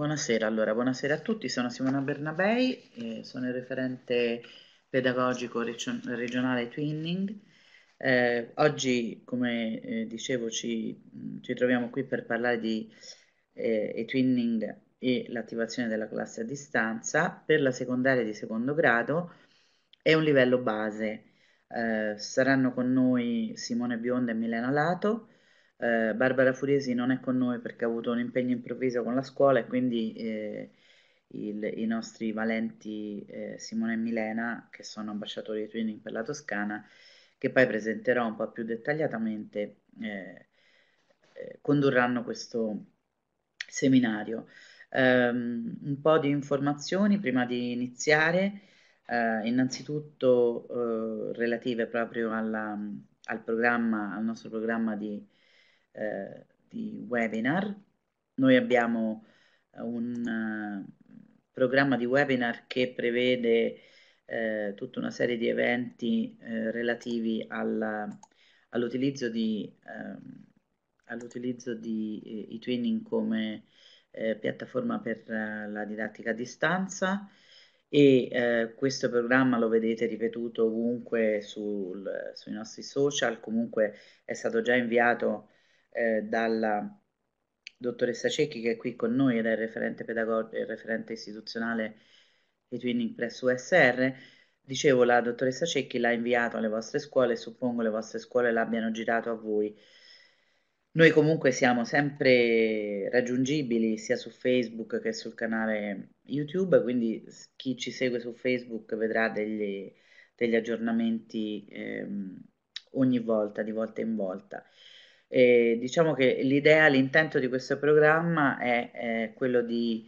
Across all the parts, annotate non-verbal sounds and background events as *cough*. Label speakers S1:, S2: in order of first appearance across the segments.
S1: Buonasera, allora, buonasera a tutti, sono Simona Bernabei, eh, sono il referente pedagogico region regionale Twinning. Eh, oggi, come eh, dicevo, ci, ci, troviamo qui per parlare di e-twinning eh, e l'attivazione della classe a distanza per la secondaria di secondo grado e un livello base. Eh, saranno con noi Simone Bionda e Milena Lato eh, Barbara Furiesi non è con noi perché ha avuto un impegno improvviso con la scuola e quindi eh, il, i nostri valenti eh, Simone e Milena, che sono ambasciatori di Twinning per la Toscana, che poi presenterò un po' più dettagliatamente, eh, eh, condurranno questo seminario. Um, un po' di informazioni prima di iniziare, eh, innanzitutto relative proprio alla, al, programma, al nostro programma di eh, di webinar. Noi abbiamo eh, un eh, programma di webinar che prevede eh, tutta una serie di eventi eh, relativi all'utilizzo all di, ehm, all di eh, e-twinning come piattaforma per la didattica a distanza e questo programma lo vedete ripetuto ovunque sul, sui nostri social, comunque è stato già inviato eh, dalla dottoressa Cecchi che è qui con noi ed è il referente, pedagog- il referente istituzionale di Twinning Press USR. Dicevo, la dottoressa Cecchi l'ha inviato alle vostre scuole, suppongo le vostre scuole l'abbiano girato a voi. Noi comunque siamo sempre raggiungibili sia su Facebook che sul canale YouTube, quindi chi ci segue su Facebook vedrà degli, degli aggiornamenti ehm, ogni volta, di volta in volta. E diciamo che l'idea, l'intento di questo programma è, è quello di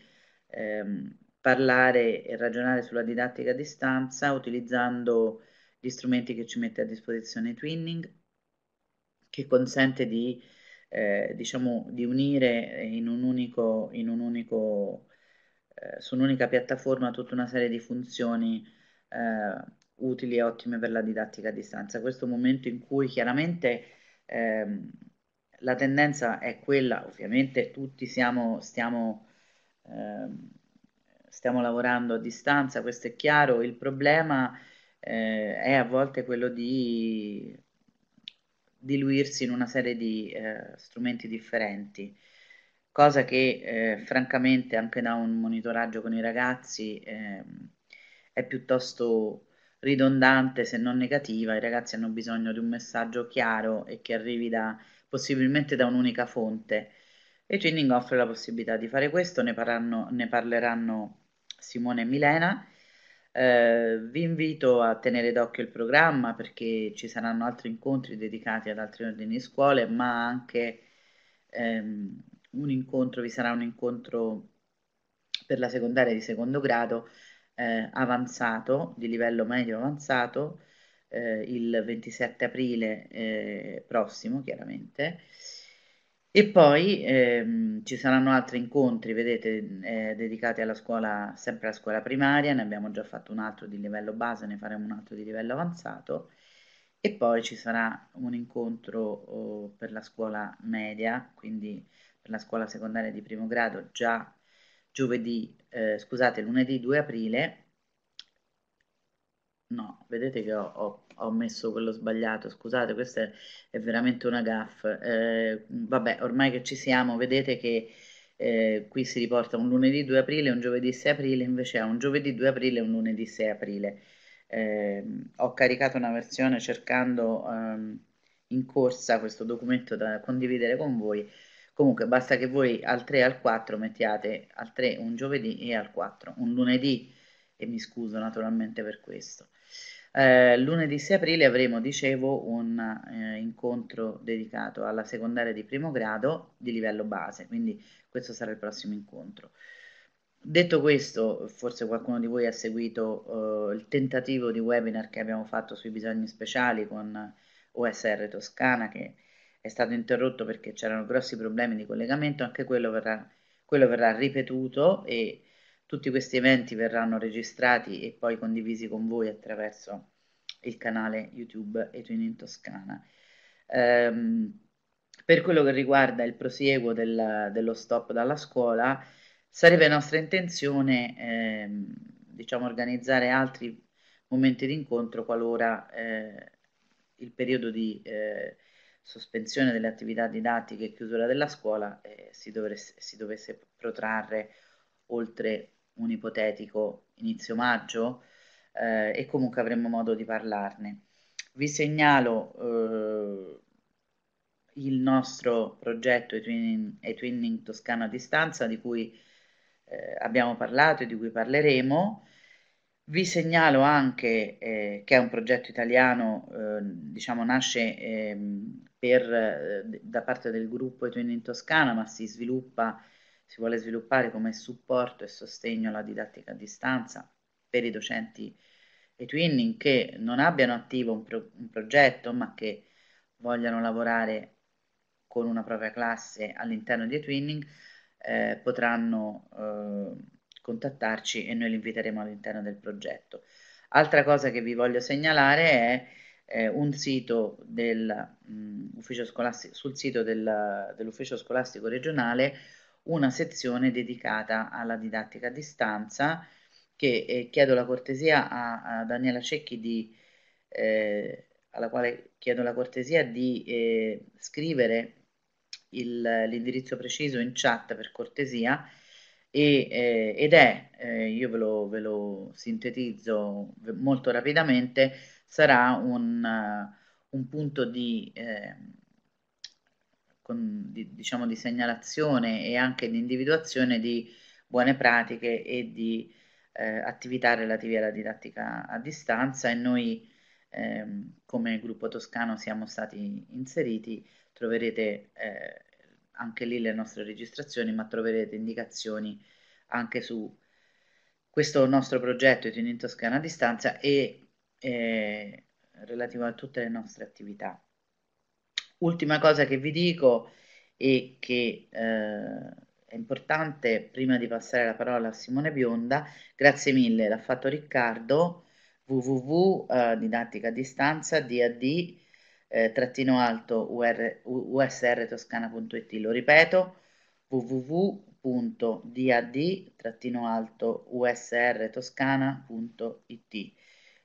S1: ehm, parlare e ragionare sulla didattica a distanza utilizzando gli strumenti che ci mette a disposizione Twinning, che consente di, eh, diciamo, di unire in un unico, in un unico eh, su un'unica piattaforma tutta una serie di funzioni eh, utili e ottime per la didattica a distanza. Questo è un momento in cui chiaramente ehm, la tendenza è quella, ovviamente tutti siamo, stiamo, ehm, stiamo lavorando a distanza, questo è chiaro, il problema eh, è a volte quello di diluirsi in una serie di eh, strumenti differenti, cosa che eh, francamente anche da un monitoraggio con i ragazzi ehm, è piuttosto ridondante se non negativa, i ragazzi hanno bisogno di un messaggio chiaro e che arrivi da possibilmente da un'unica fonte. E Ginning offre la possibilità di fare questo, ne, parranno, ne parleranno Simone e Milena. Eh, vi invito a tenere d'occhio il programma perché ci saranno altri incontri dedicati ad altri ordini di scuole, ma anche ehm, un incontro, vi sarà un incontro per la secondaria di secondo grado eh, avanzato, di livello medio avanzato, eh, il 27 aprile eh, prossimo, chiaramente. E poi ehm, ci saranno altri incontri, vedete, eh, dedicati alla scuola, sempre alla scuola primaria, ne abbiamo già fatto un altro di livello base, ne faremo un altro di livello avanzato e poi ci sarà un incontro oh, per la scuola media, quindi per la scuola secondaria di primo grado già giovedì, eh, scusate, lunedì 2 aprile. No, vedete che ho, ho ho messo quello sbagliato, scusate, questa è, è veramente una gaffa. Eh, vabbè, ormai che ci siamo, vedete che eh, qui si riporta un lunedì 2 aprile, un giovedì 6 aprile, invece è un giovedì 2 aprile e un lunedì 6 aprile. Eh, ho caricato una versione cercando ehm, in corsa questo documento da condividere con voi. Comunque basta che voi al 3 e al 4 mettiate al 3 un giovedì e al 4 un lunedì e mi scuso naturalmente per questo. Eh, lunedì 6 aprile avremo, dicevo, un eh, incontro dedicato alla secondaria di primo grado di livello base, quindi questo sarà il prossimo incontro. Detto questo, forse qualcuno di voi ha seguito eh, il tentativo di webinar che abbiamo fatto sui bisogni speciali con OSR Toscana che è stato interrotto perché c'erano grossi problemi di collegamento, anche quello verrà, quello verrà ripetuto e tutti questi eventi verranno registrati e poi condivisi con voi attraverso il canale YouTube Etune in Toscana. Um, per quello che riguarda il prosieguo del, dello stop dalla scuola, sarebbe nostra intenzione ehm, diciamo, organizzare altri momenti di incontro qualora eh, il periodo di eh, sospensione delle attività didattiche e chiusura della scuola eh, si, dovesse, si, dovesse, protrarre oltre un ipotetico inizio maggio eh, e comunque avremo modo di parlarne. Vi segnalo eh, il nostro progetto e-twinning, Toscana a distanza di cui eh, abbiamo parlato e di cui parleremo. Vi segnalo anche eh, che è un progetto italiano, eh, diciamo nasce ehm, per, eh, da parte del gruppo e-twinning Toscana ma si sviluppa si vuole sviluppare come supporto e sostegno alla didattica a distanza per i docenti e twinning che non abbiano attivo un, pro- un progetto ma che vogliano lavorare con una propria classe all'interno di twinning eh, potranno eh, contattarci e noi li inviteremo all'interno del progetto. Altra cosa che vi voglio segnalare è eh, un sito del, mh, mm, scolastico, sul sito del, dell'ufficio scolastico regionale una sezione dedicata alla didattica a distanza che eh, chiedo la cortesia a, a Daniela Cecchi di, eh, alla quale chiedo la cortesia di eh, scrivere l'indirizzo preciso in chat per cortesia e, eh, ed è, eh, io ve lo, ve lo, sintetizzo molto rapidamente, sarà un, un punto di eh, con, di, diciamo, di segnalazione e anche di individuazione di buone pratiche e di eh, attività relative alla didattica a distanza e noi ehm, come gruppo toscano siamo stati inseriti, troverete eh, anche lì le nostre registrazioni, ma troverete indicazioni anche su questo nostro progetto Tuning Toscana a distanza e eh, relativo a tutte le nostre attività. Ultima cosa che vi dico e che eh, è importante prima di passare la parola a Simone Bionda, grazie mille, l'ha fatto Riccardo, www eh, didattica a distanza dad eh, trattino alto usrtoscana.it, lo ripeto, www.dad trattino alto usrtoscana.it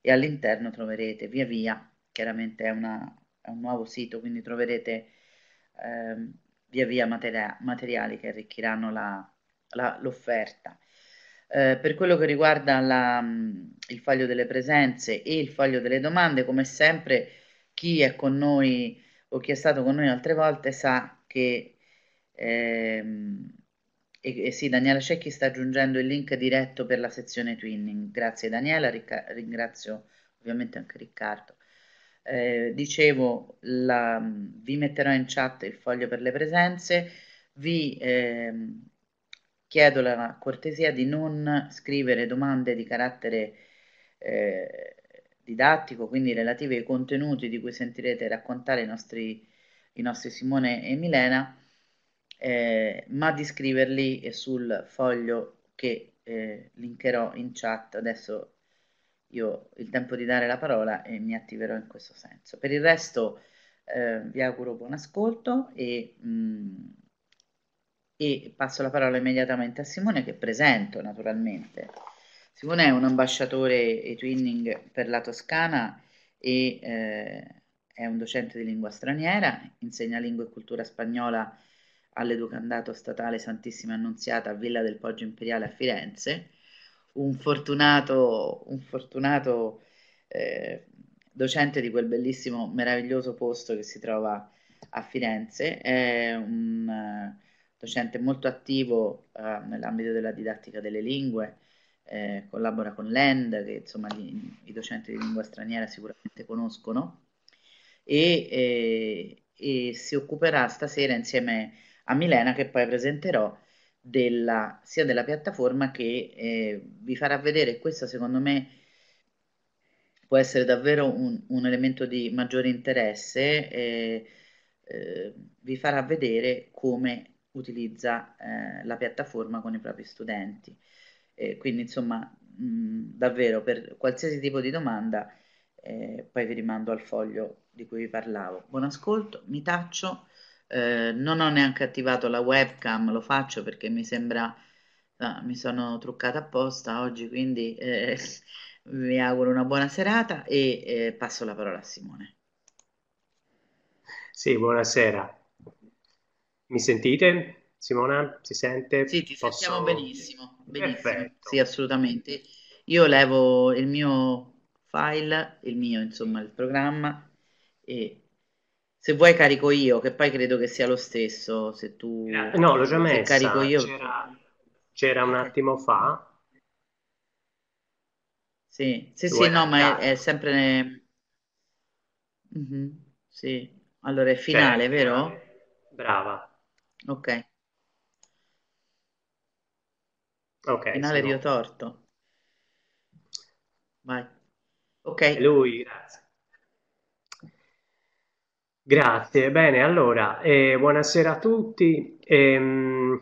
S1: e all'interno troverete via via, chiaramente è una è un nuovo sito, quindi troverete eh, via via materia- materiali che arricchiranno la, la, l'offerta. Eh, per quello che riguarda la, il foglio delle presenze e il foglio delle domande, come sempre chi è con noi o chi è stato con noi altre volte sa che ehm, e, e sì, Daniela Cecchi sta aggiungendo il link diretto per la sezione twinning. Grazie Daniela, rica- ringrazio ovviamente anche Riccardo. Eh, dicevo, la, vi metterò in chat il foglio per le presenze, vi eh, chiedo la cortesia di non scrivere domande di carattere eh, didattico, quindi relative ai contenuti di cui sentirete raccontare i nostri, i nostri Simone e Milena, eh, ma di scriverli sul foglio che eh, linkerò in chat adesso io il tempo di dare la parola e mi attiverò in questo senso. Per il resto eh, vi auguro buon ascolto e, mh, mm, e, passo la parola immediatamente a Simone che presento naturalmente. Simone è un ambasciatore e twinning per la Toscana e eh, è un docente di lingua straniera, insegna lingua e cultura spagnola all'Educandato Statale Santissima Annunziata a Villa del Poggio Imperiale a Firenze un fortunato, un fortunato eh, docente di quel bellissimo, meraviglioso posto che si trova a Firenze, è un eh, docente molto attivo eh, nell'ambito della didattica delle lingue, eh, collabora con l'END, che insomma gli, i docenti di lingua straniera sicuramente conoscono, e, e, eh, e si occuperà stasera insieme a Milena che poi presenterò della, sia della piattaforma che eh, vi farà vedere, questo secondo me può essere davvero un, un elemento di maggiore interesse, eh, eh, vi farà vedere come utilizza eh, la piattaforma con i propri studenti. quindi insomma mh, davvero per qualsiasi tipo di domanda eh, poi vi rimando al foglio di cui vi parlavo. Buon ascolto, mi taccio. Eh, non ho neanche attivato la webcam, lo faccio perché mi sembra, no, ah, mi sono truccata apposta oggi, quindi eh, *laughs* vi auguro una buona serata e eh, passo la parola a Simone.
S2: Sì, buonasera. Mi sentite? Simona, si sente? Sì, ti Posso... sentiamo
S1: benissimo, benissimo.
S2: Perfetto. Sì, assolutamente.
S1: Io levo il mio file, il mio, insomma, il programma e se vuoi carico io, che poi credo che sia lo stesso, se tu... No, l'ho già messo. carico io. C'era, c'era, un attimo fa. Sì, sì, sì no, ma è, è sempre... Ne... Mm-hmm. Sì, allora è cioè, finale, cioè, vero?
S2: Brava.
S1: Ok. Ok. Finale io Rio Torto. Vai. Ok. È lui, grazie.
S2: Grazie, bene, allora, eh, buonasera a tutti. Ehm,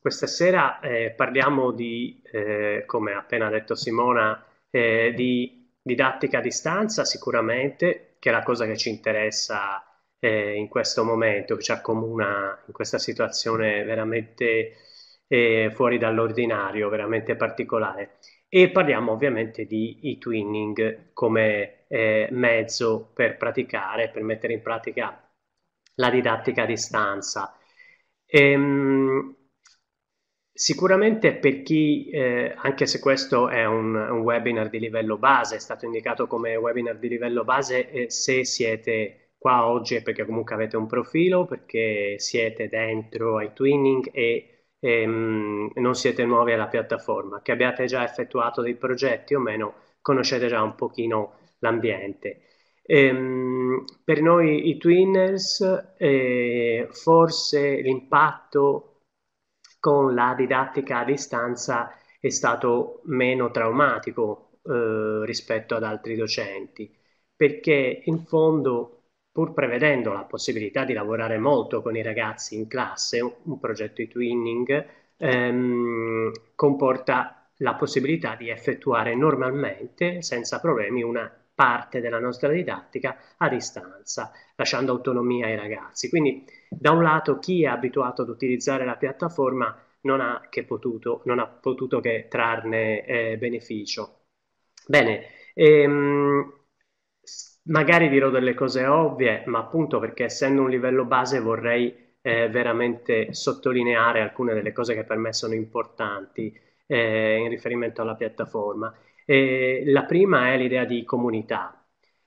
S2: questa sera eh, parliamo di, eh, come ha appena detto Simona, eh, di didattica a distanza sicuramente, che è la cosa che ci interessa eh, in questo momento, che ci accomuna in questa situazione veramente eh, fuori dall'ordinario, veramente particolare e parliamo ovviamente di e-twinning come eh, mezzo per praticare, per mettere in pratica la didattica a distanza. Ehm, sicuramente per chi, eh, anche se questo è un, un, webinar di livello base, è stato indicato come webinar di livello base, eh, se siete qua oggi è perché comunque avete un profilo, perché siete dentro ai twinning e ehm, non siete nuovi alla piattaforma, che abbiate già effettuato dei progetti o meno, conoscete già un pochino l'ambiente. Ehm, per noi i Twinners eh, forse l'impatto con la didattica a distanza è stato meno traumatico eh, rispetto ad altri docenti, perché in fondo pur prevedendo la possibilità di lavorare molto con i ragazzi in classe, un progetto di twinning ehm, comporta la possibilità di effettuare normalmente, senza problemi, una parte della nostra didattica a distanza, lasciando autonomia ai ragazzi. Quindi, da un lato, chi è abituato ad utilizzare la piattaforma non ha, che potuto, non ha potuto che trarne eh, beneficio. Bene, ehm, Magari dirò delle cose ovvie, ma appunto perché essendo un livello base vorrei eh, veramente sottolineare alcune delle cose che per me sono importanti eh, in riferimento alla piattaforma. Eh, la prima è l'idea di comunità,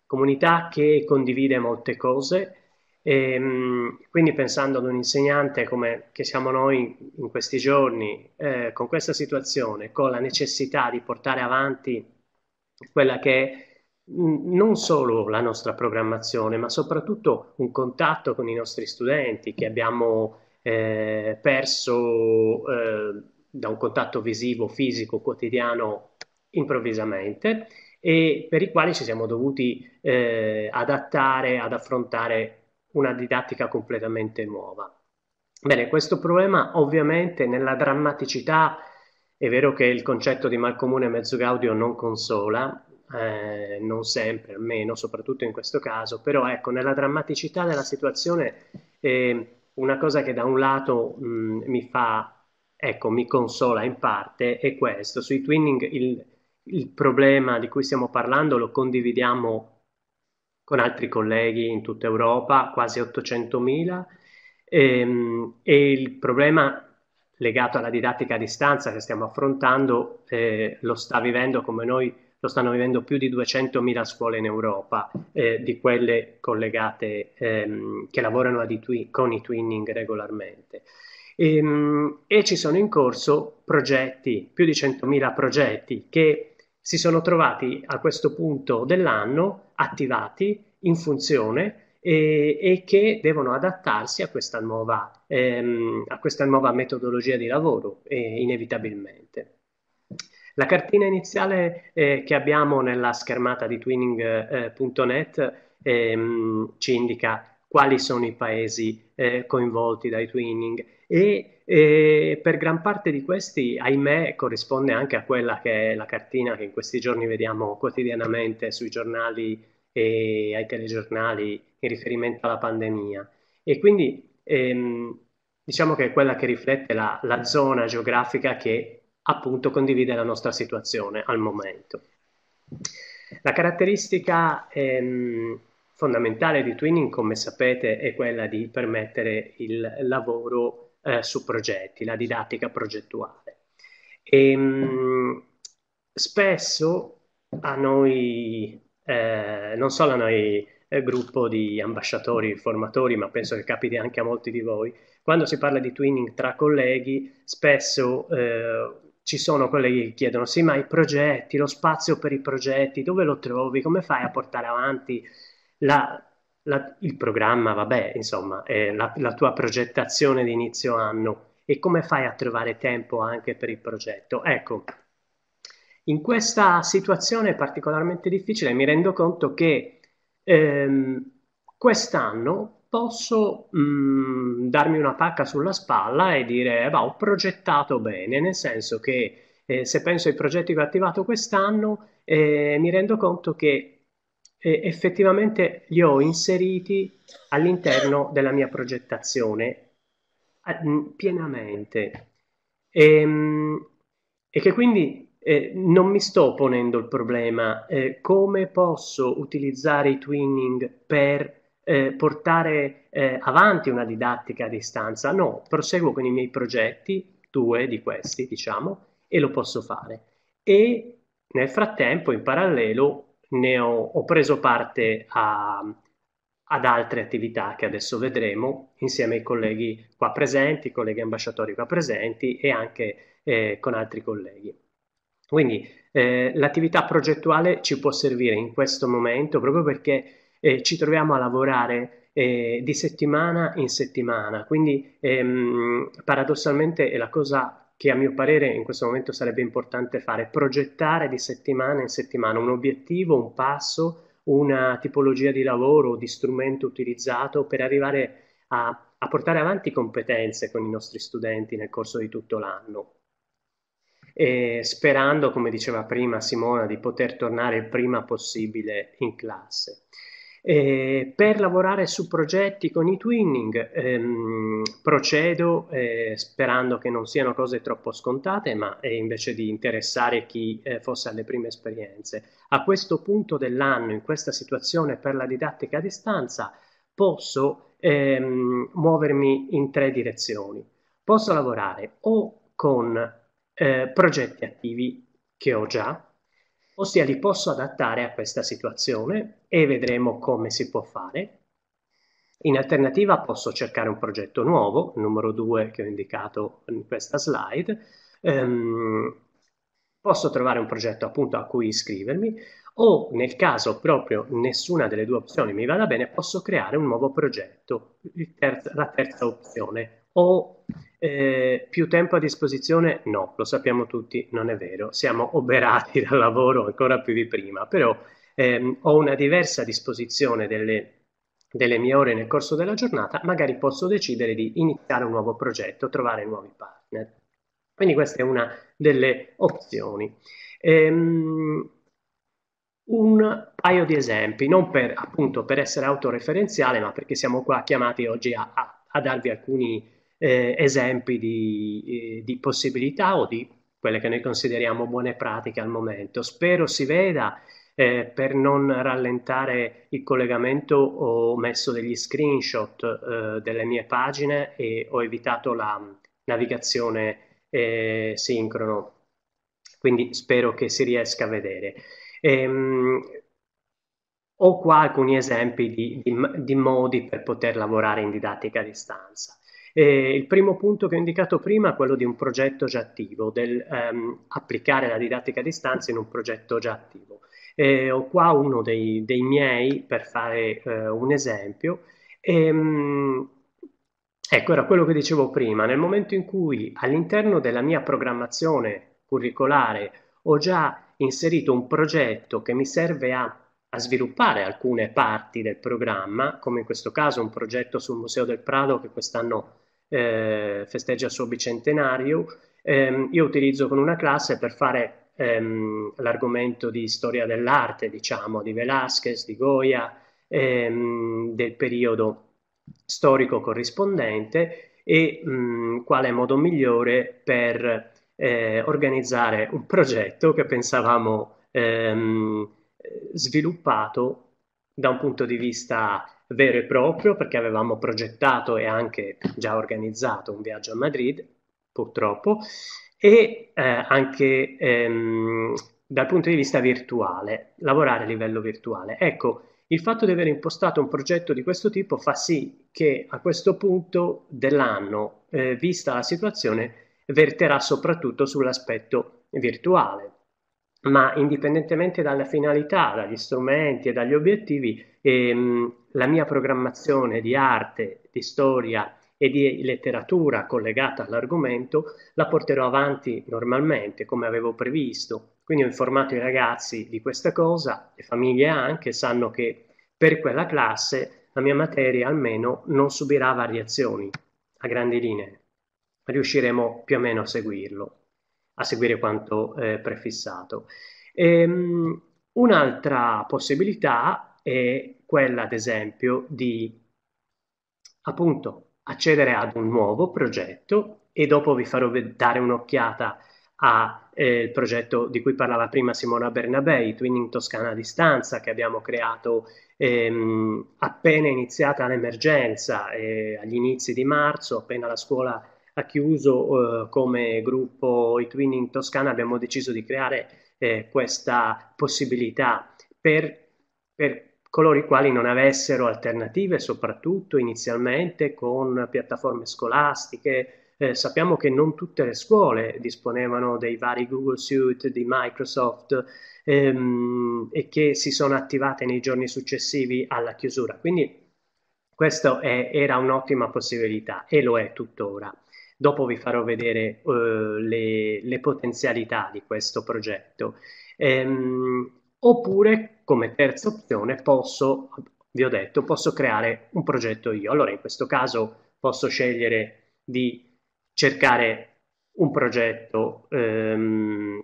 S2: comunità che condivide molte cose. E, ehm, quindi pensando ad un insegnante come che siamo noi in questi giorni, eh, con questa situazione, con la necessità di portare avanti quella che è non solo la nostra programmazione, ma soprattutto un contatto con i nostri studenti che abbiamo eh, perso eh, da un contatto visivo, fisico, quotidiano improvvisamente e per i quali ci siamo dovuti eh, adattare ad affrontare una didattica completamente nuova. Bene, questo problema ovviamente nella drammaticità è vero che il concetto di malcomune mezzo gaudio non consola, eh, non sempre, almeno, soprattutto in questo caso, però ecco, nella drammaticità della situazione, eh, una cosa che da un lato mh, mi fa, ecco, mi consola in parte è questo, sui twinning il, il problema di cui stiamo parlando lo condividiamo con altri colleghi in tutta Europa, quasi 800.000, e, ehm, e il problema legato alla didattica a distanza che stiamo affrontando eh, lo sta vivendo come noi lo stanno vivendo più di 200.000 scuole in Europa, eh, di quelle collegate ehm, che lavorano twi- con i twinning regolarmente. E, ehm, e, ci sono in corso progetti, più di 100.000 progetti che si sono trovati a questo punto dell'anno attivati in funzione e, e che devono adattarsi a questa, nuova, ehm, a questa nuova metodologia di lavoro, eh, inevitabilmente. La cartina iniziale eh, che abbiamo nella schermata di twinning.net eh, eh, ehm, ci indica quali sono i paesi eh, coinvolti dai twinning e eh, per gran parte di questi, ahimè, corrisponde anche a quella che è la cartina che in questi giorni vediamo quotidianamente sui giornali e ai telegiornali in riferimento alla pandemia. E quindi ehm, diciamo che è quella che riflette la, la zona geografica che appunto condivide la nostra situazione al momento. La caratteristica ehm, fondamentale di Twinning, come sapete, è quella di permettere il lavoro eh, su progetti, la didattica progettuale. E, ehm, mh, spesso a noi, eh, non solo a noi eh, gruppo di ambasciatori, formatori, ma penso che capiti anche a molti di voi, quando si parla di twinning tra colleghi, spesso eh, ci sono quelle che chiedono, sì, ma i progetti, lo spazio per i progetti, dove lo trovi? Come fai a portare avanti la, la, il programma, vabbè, insomma, eh, la, la, tua progettazione di inizio anno e come fai a trovare tempo anche per il progetto? Ecco, in questa situazione particolarmente difficile mi rendo conto che ehm, quest'anno posso mh, mm, darmi una pacca sulla spalla e dire, bah, eh, ho progettato bene, nel senso che eh, se penso ai progetti che ho attivato quest'anno, eh, mi rendo conto che eh, effettivamente li ho inseriti all'interno della mia progettazione a, eh, mm, pienamente. E, ehm, e, che quindi eh, non mi sto ponendo il problema come posso utilizzare i twinning per eh, portare eh, avanti una didattica a distanza, no, proseguo con i miei progetti, due di questi diciamo, e lo posso fare. E nel frattempo, in parallelo, ne ho, ho preso parte a, ad altre attività che adesso vedremo insieme ai colleghi qua presenti, colleghi ambasciatori qua presenti e anche eh, con altri colleghi. Quindi eh, l'attività progettuale ci può servire in questo momento proprio perché eh, ci troviamo a lavorare eh, di settimana in settimana, quindi ehm, paradossalmente è la cosa che a mio parere in questo momento sarebbe importante fare, progettare di settimana in settimana un obiettivo, un passo, una tipologia di lavoro di strumento utilizzato per arrivare a, a portare avanti competenze con i nostri studenti nel corso di tutto l'anno. E sperando, come diceva prima Simona, di poter tornare il prima possibile in classe. Eh, per lavorare su progetti con i twinning ehm, procedo eh, sperando che non siano cose troppo scontate, ma eh, invece di interessare chi eh, fosse alle prime esperienze. A questo punto dell'anno, in questa situazione per la didattica a distanza, posso ehm, muovermi in tre direzioni. Posso lavorare o con eh, progetti attivi che ho già, ossia li posso adattare a questa situazione e vedremo come si può fare. In alternativa posso cercare un progetto nuovo, numero 2 che ho indicato in questa slide, ehm, posso trovare un progetto appunto a cui iscrivermi o nel caso proprio nessuna delle due opzioni mi vada bene posso creare un nuovo progetto, terza, la terza opzione, ho eh, più tempo a disposizione? No, lo sappiamo tutti, non è vero, siamo oberati *laughs* dal lavoro ancora più di prima, però ehm, ho una diversa disposizione delle, delle mie ore nel corso della giornata, magari posso decidere di iniziare un nuovo progetto, trovare nuovi partner. Quindi questa è una delle opzioni. Ehm, un paio di esempi, non per, appunto, per essere autoreferenziale, ma perché siamo qua chiamati oggi a, a, a darvi alcuni eh, esempi di, eh, di possibilità o di quelle che noi consideriamo buone pratiche al momento. Spero si veda. Eh, per non rallentare il collegamento ho messo degli screenshot eh, delle mie pagine e ho evitato la navigazione eh, sincrono, quindi spero che si riesca a vedere. Ehm, ho qua alcuni esempi di, di, di modi per poter lavorare in didattica a distanza. Eh, il primo punto che ho indicato prima è quello di un progetto già attivo, del ehm, applicare la didattica a distanza in un progetto già attivo. Eh, ho qua uno dei, dei miei per fare eh, un esempio. Ehm, ecco, era quello che dicevo prima, nel momento in cui all'interno della mia programmazione curricolare ho già inserito un progetto che mi serve a a sviluppare alcune parti del programma, come in questo caso un progetto sul Museo del Prado che quest'anno eh, festeggia il suo bicentenario, eh, io utilizzo con una classe per fare ehm, l'argomento di storia dell'arte, diciamo, di Velázquez, di Goya, ehm, del periodo storico corrispondente e mh, mm, quale modo migliore per eh, organizzare un progetto che pensavamo ehm, sviluppato da un punto di vista vero e proprio perché avevamo progettato e anche già organizzato un viaggio a Madrid, purtroppo, e eh, anche ehm, dal punto di vista virtuale, lavorare a livello virtuale. Ecco, il fatto di aver impostato un progetto di questo tipo fa sì che a questo punto dell'anno, eh, vista la situazione, verterà soprattutto sull'aspetto virtuale ma indipendentemente dalla finalità, dagli strumenti e dagli obiettivi, ehm, la mia programmazione di arte, di storia e di letteratura collegata all'argomento la porterò avanti normalmente, come avevo previsto. Quindi ho informato i ragazzi di questa cosa, le famiglie anche sanno che per quella classe la mia materia almeno non subirà variazioni a grandi linee. Riusciremo più o meno a seguirlo a seguire quanto eh, prefissato. Ehm, un'altra possibilità è quella, ad esempio, di appunto accedere ad un nuovo progetto e dopo vi farò dare un'occhiata al eh, progetto di cui parlava prima Simona Bernabei, Twinning Toscana a distanza, che abbiamo creato ehm, appena iniziata l'emergenza, eh, agli inizi di marzo, appena la scuola ha chiuso eh, come gruppo i Twin in Toscana, abbiamo deciso di creare eh, questa possibilità per, per coloro i quali non avessero alternative, soprattutto inizialmente con piattaforme scolastiche, eh, sappiamo che non tutte le scuole disponevano dei vari Google Suite di Microsoft ehm, e che si sono attivate nei giorni successivi alla chiusura. Quindi questa era un'ottima possibilità e lo è tuttora. Dopo vi farò vedere eh, le, le, potenzialità di questo progetto. Ehm, oppure, come terza opzione, posso, vi ho detto, posso creare un progetto io. Allora, in questo caso posso scegliere di cercare un progetto ehm,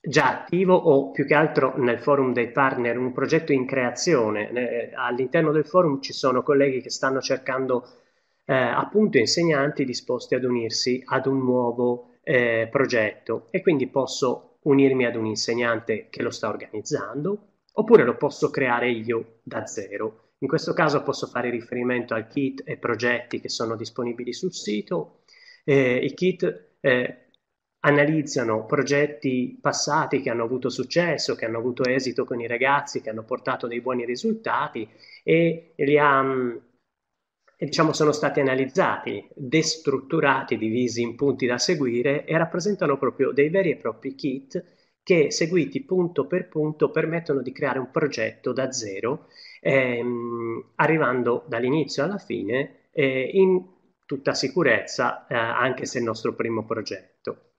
S2: già attivo o più che altro nel forum dei partner un progetto in creazione. Eh, all'interno del forum ci sono colleghi che stanno cercando eh, appunto insegnanti disposti ad unirsi ad un nuovo eh, progetto e quindi posso unirmi ad un insegnante che lo sta organizzando oppure lo posso creare io da zero. In questo caso posso fare riferimento al kit e progetti che sono disponibili sul sito. Eh, I kit eh, analizzano progetti passati che hanno avuto successo, che hanno avuto esito con i ragazzi, che hanno portato dei buoni risultati e li ha... Mm, diciamo, sono stati analizzati, destrutturati, divisi in punti da seguire e rappresentano proprio dei veri e propri kit che seguiti punto per punto permettono di creare un progetto da zero, ehm, arrivando dall'inizio alla fine eh, in tutta sicurezza, eh, anche se è il nostro primo progetto.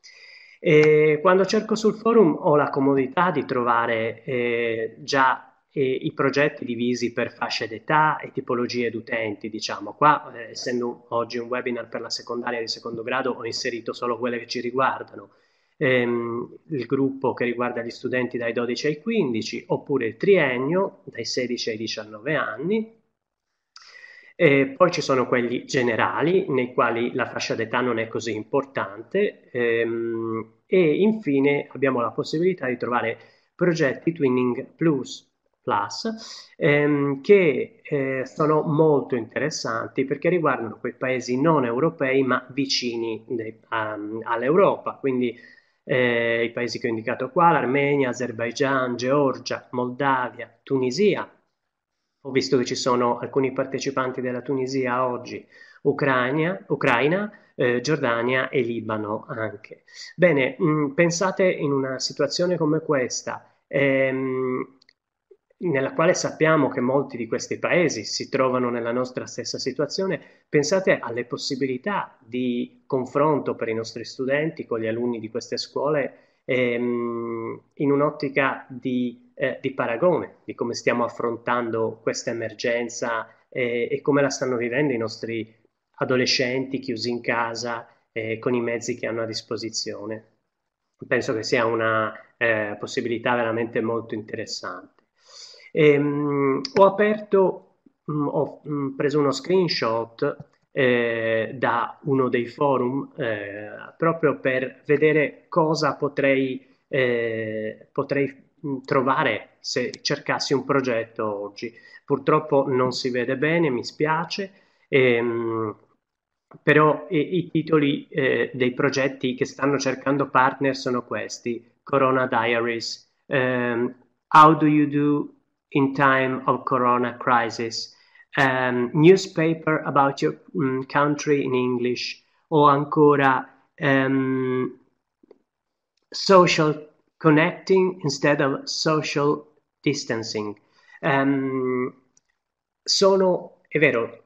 S2: E quando cerco sul forum ho la comodità di trovare eh, già i progetti divisi per fasce d'età e tipologie d'utenti, diciamo. Qua, eh, essendo oggi un webinar per la secondaria di secondo grado, ho inserito solo quelle che ci riguardano. Ehm, il gruppo che riguarda gli studenti dai 12 ai 15, oppure il triennio dai 16 ai 19 anni. E poi ci sono quelli generali, nei quali la fascia d'età non è così importante. Ehm, e infine abbiamo la possibilità di trovare progetti Twinning Plus, Plus, ehm, che eh, sono molto interessanti perché riguardano quei paesi non europei ma vicini de, um, all'Europa, quindi eh, i paesi che ho indicato qua, l'Armenia, Azerbaigian, Georgia, Moldavia, Tunisia, ho visto che ci sono alcuni partecipanti della Tunisia oggi, Ucrania, Ucraina, eh, Giordania e Libano anche. Bene, mh, mm, pensate in una situazione come questa, ehm, nella quale sappiamo che molti di questi paesi si trovano nella nostra stessa situazione, pensate alle possibilità di confronto per i nostri studenti con gli alunni di queste scuole ehm, in un'ottica di, eh, di, paragone di come stiamo affrontando questa emergenza eh, e come la stanno vivendo i nostri adolescenti chiusi in casa eh, con i mezzi che hanno a disposizione. Penso che sia una eh, possibilità veramente molto interessante. Ehm, ho aperto, mh, mm, ho mh, mm, preso uno screenshot eh, da uno dei forum eh, proprio per vedere cosa potrei, eh, potrei mm, trovare se cercassi un progetto oggi. Purtroppo non si vede bene, mi spiace, ehm, però i, i titoli eh, dei progetti che stanno cercando partner sono questi, Corona Diaries, ehm, How Do You Do in time of corona crisis um, newspaper about your um, country in english o ancora um, social connecting instead of social distancing um, sono è vero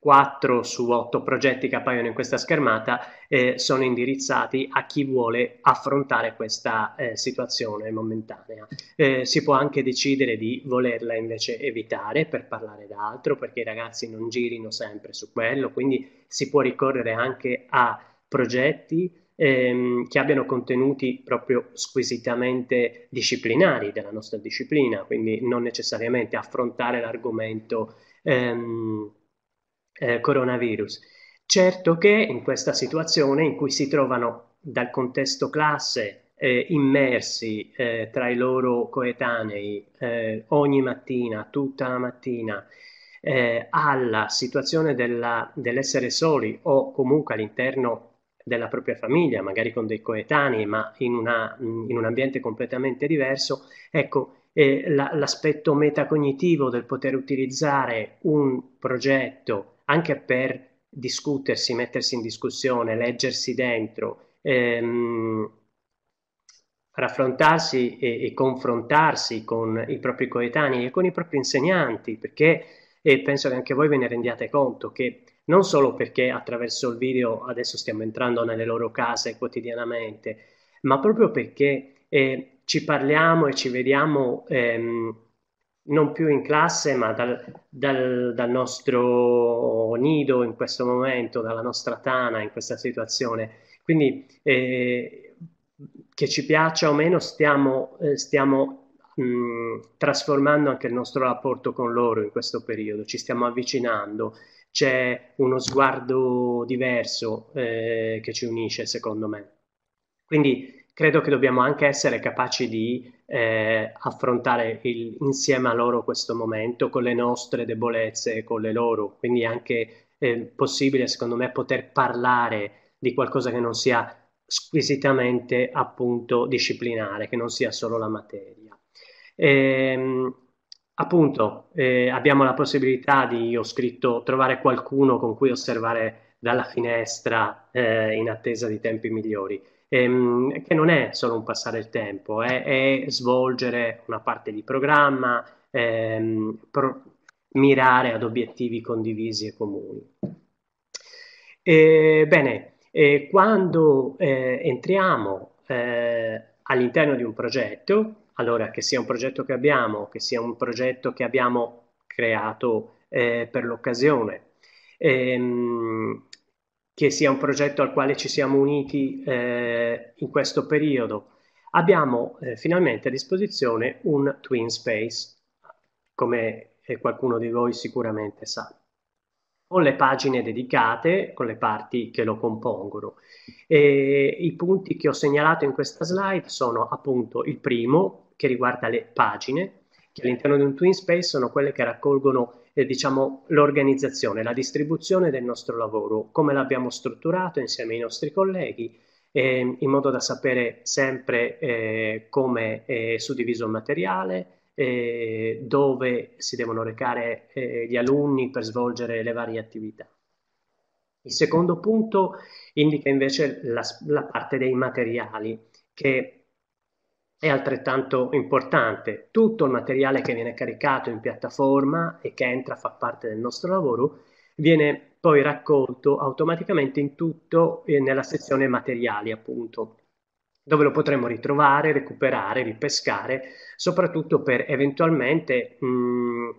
S2: 4 su 8 progetti che appaiono in questa schermata eh, sono indirizzati a chi vuole affrontare questa eh, situazione momentanea. Eh, si può anche decidere di volerla invece evitare per parlare d'altro, perché i ragazzi non girino sempre su quello, quindi si può ricorrere anche a progetti ehm, che abbiano contenuti proprio squisitamente disciplinari della nostra disciplina, quindi non necessariamente affrontare l'argomento. Ehm, eh, coronavirus. Certo che in questa situazione in cui si trovano dal contesto classe eh, immersi eh, tra i loro coetanei eh, ogni mattina, tutta la mattina, eh, alla situazione della, dell'essere soli o comunque all'interno della propria famiglia, magari con dei coetanei, ma in, una, in un ambiente completamente diverso, ecco eh, la, l'aspetto metacognitivo del poter utilizzare un progetto anche per discutersi, mettersi in discussione, leggersi dentro, ehm, raffrontarsi e, e, confrontarsi con i propri coetanei e con i propri insegnanti, perché eh, penso che anche voi ve ne rendiate conto che non solo perché attraverso il video adesso stiamo entrando nelle loro case quotidianamente, ma proprio perché eh, ci parliamo e ci vediamo ehm, non più in classe, ma dal, dal, dal, nostro nido in questo momento, dalla nostra tana in questa situazione. Quindi eh, che ci piaccia o meno, stiamo, eh, stiamo mh, mm, trasformando anche il nostro rapporto con loro in questo periodo, ci stiamo avvicinando, c'è uno sguardo diverso eh, che ci unisce, secondo me. Quindi credo che dobbiamo anche essere capaci di eh, affrontare il, insieme a loro questo momento con le nostre debolezze e con le loro. Quindi è anche eh, possibile, secondo me, poter parlare di qualcosa che non sia squisitamente appunto disciplinare, che non sia solo la materia. Ehm, appunto, eh, abbiamo la possibilità di, ho scritto, trovare qualcuno con cui osservare dalla finestra eh, in attesa di tempi migliori ehm, che non è solo un passare il tempo, è, è svolgere una parte di programma, ehm, pro- mirare ad obiettivi condivisi e comuni. E, eh, bene, e eh, quando eh, entriamo eh, all'interno di un progetto, allora che sia un progetto che abbiamo, che sia un progetto che abbiamo creato eh, per l'occasione, ehm, che sia un progetto al quale ci siamo uniti eh, in questo periodo. Abbiamo eh, finalmente a disposizione un Twin Space, come eh, qualcuno di voi sicuramente sa con le pagine dedicate, con le parti che lo compongono. E I punti che ho segnalato in questa slide sono appunto il primo che riguarda le pagine, che all'interno di un Twin Space sono quelle che raccolgono eh, diciamo, l'organizzazione, la distribuzione del nostro lavoro, come l'abbiamo strutturato insieme ai nostri colleghi, eh, in modo da sapere sempre eh, come è suddiviso il materiale, eh, dove si devono recare eh, gli alunni per svolgere le varie attività. Il secondo punto indica invece la, la parte dei materiali che è altrettanto importante. Tutto il materiale che viene caricato in piattaforma e che entra fa parte del nostro lavoro viene poi raccolto automaticamente in tutto eh, nella sezione materiali, appunto, dove lo potremo ritrovare, recuperare, ripescare, soprattutto per eventualmente mh, mm,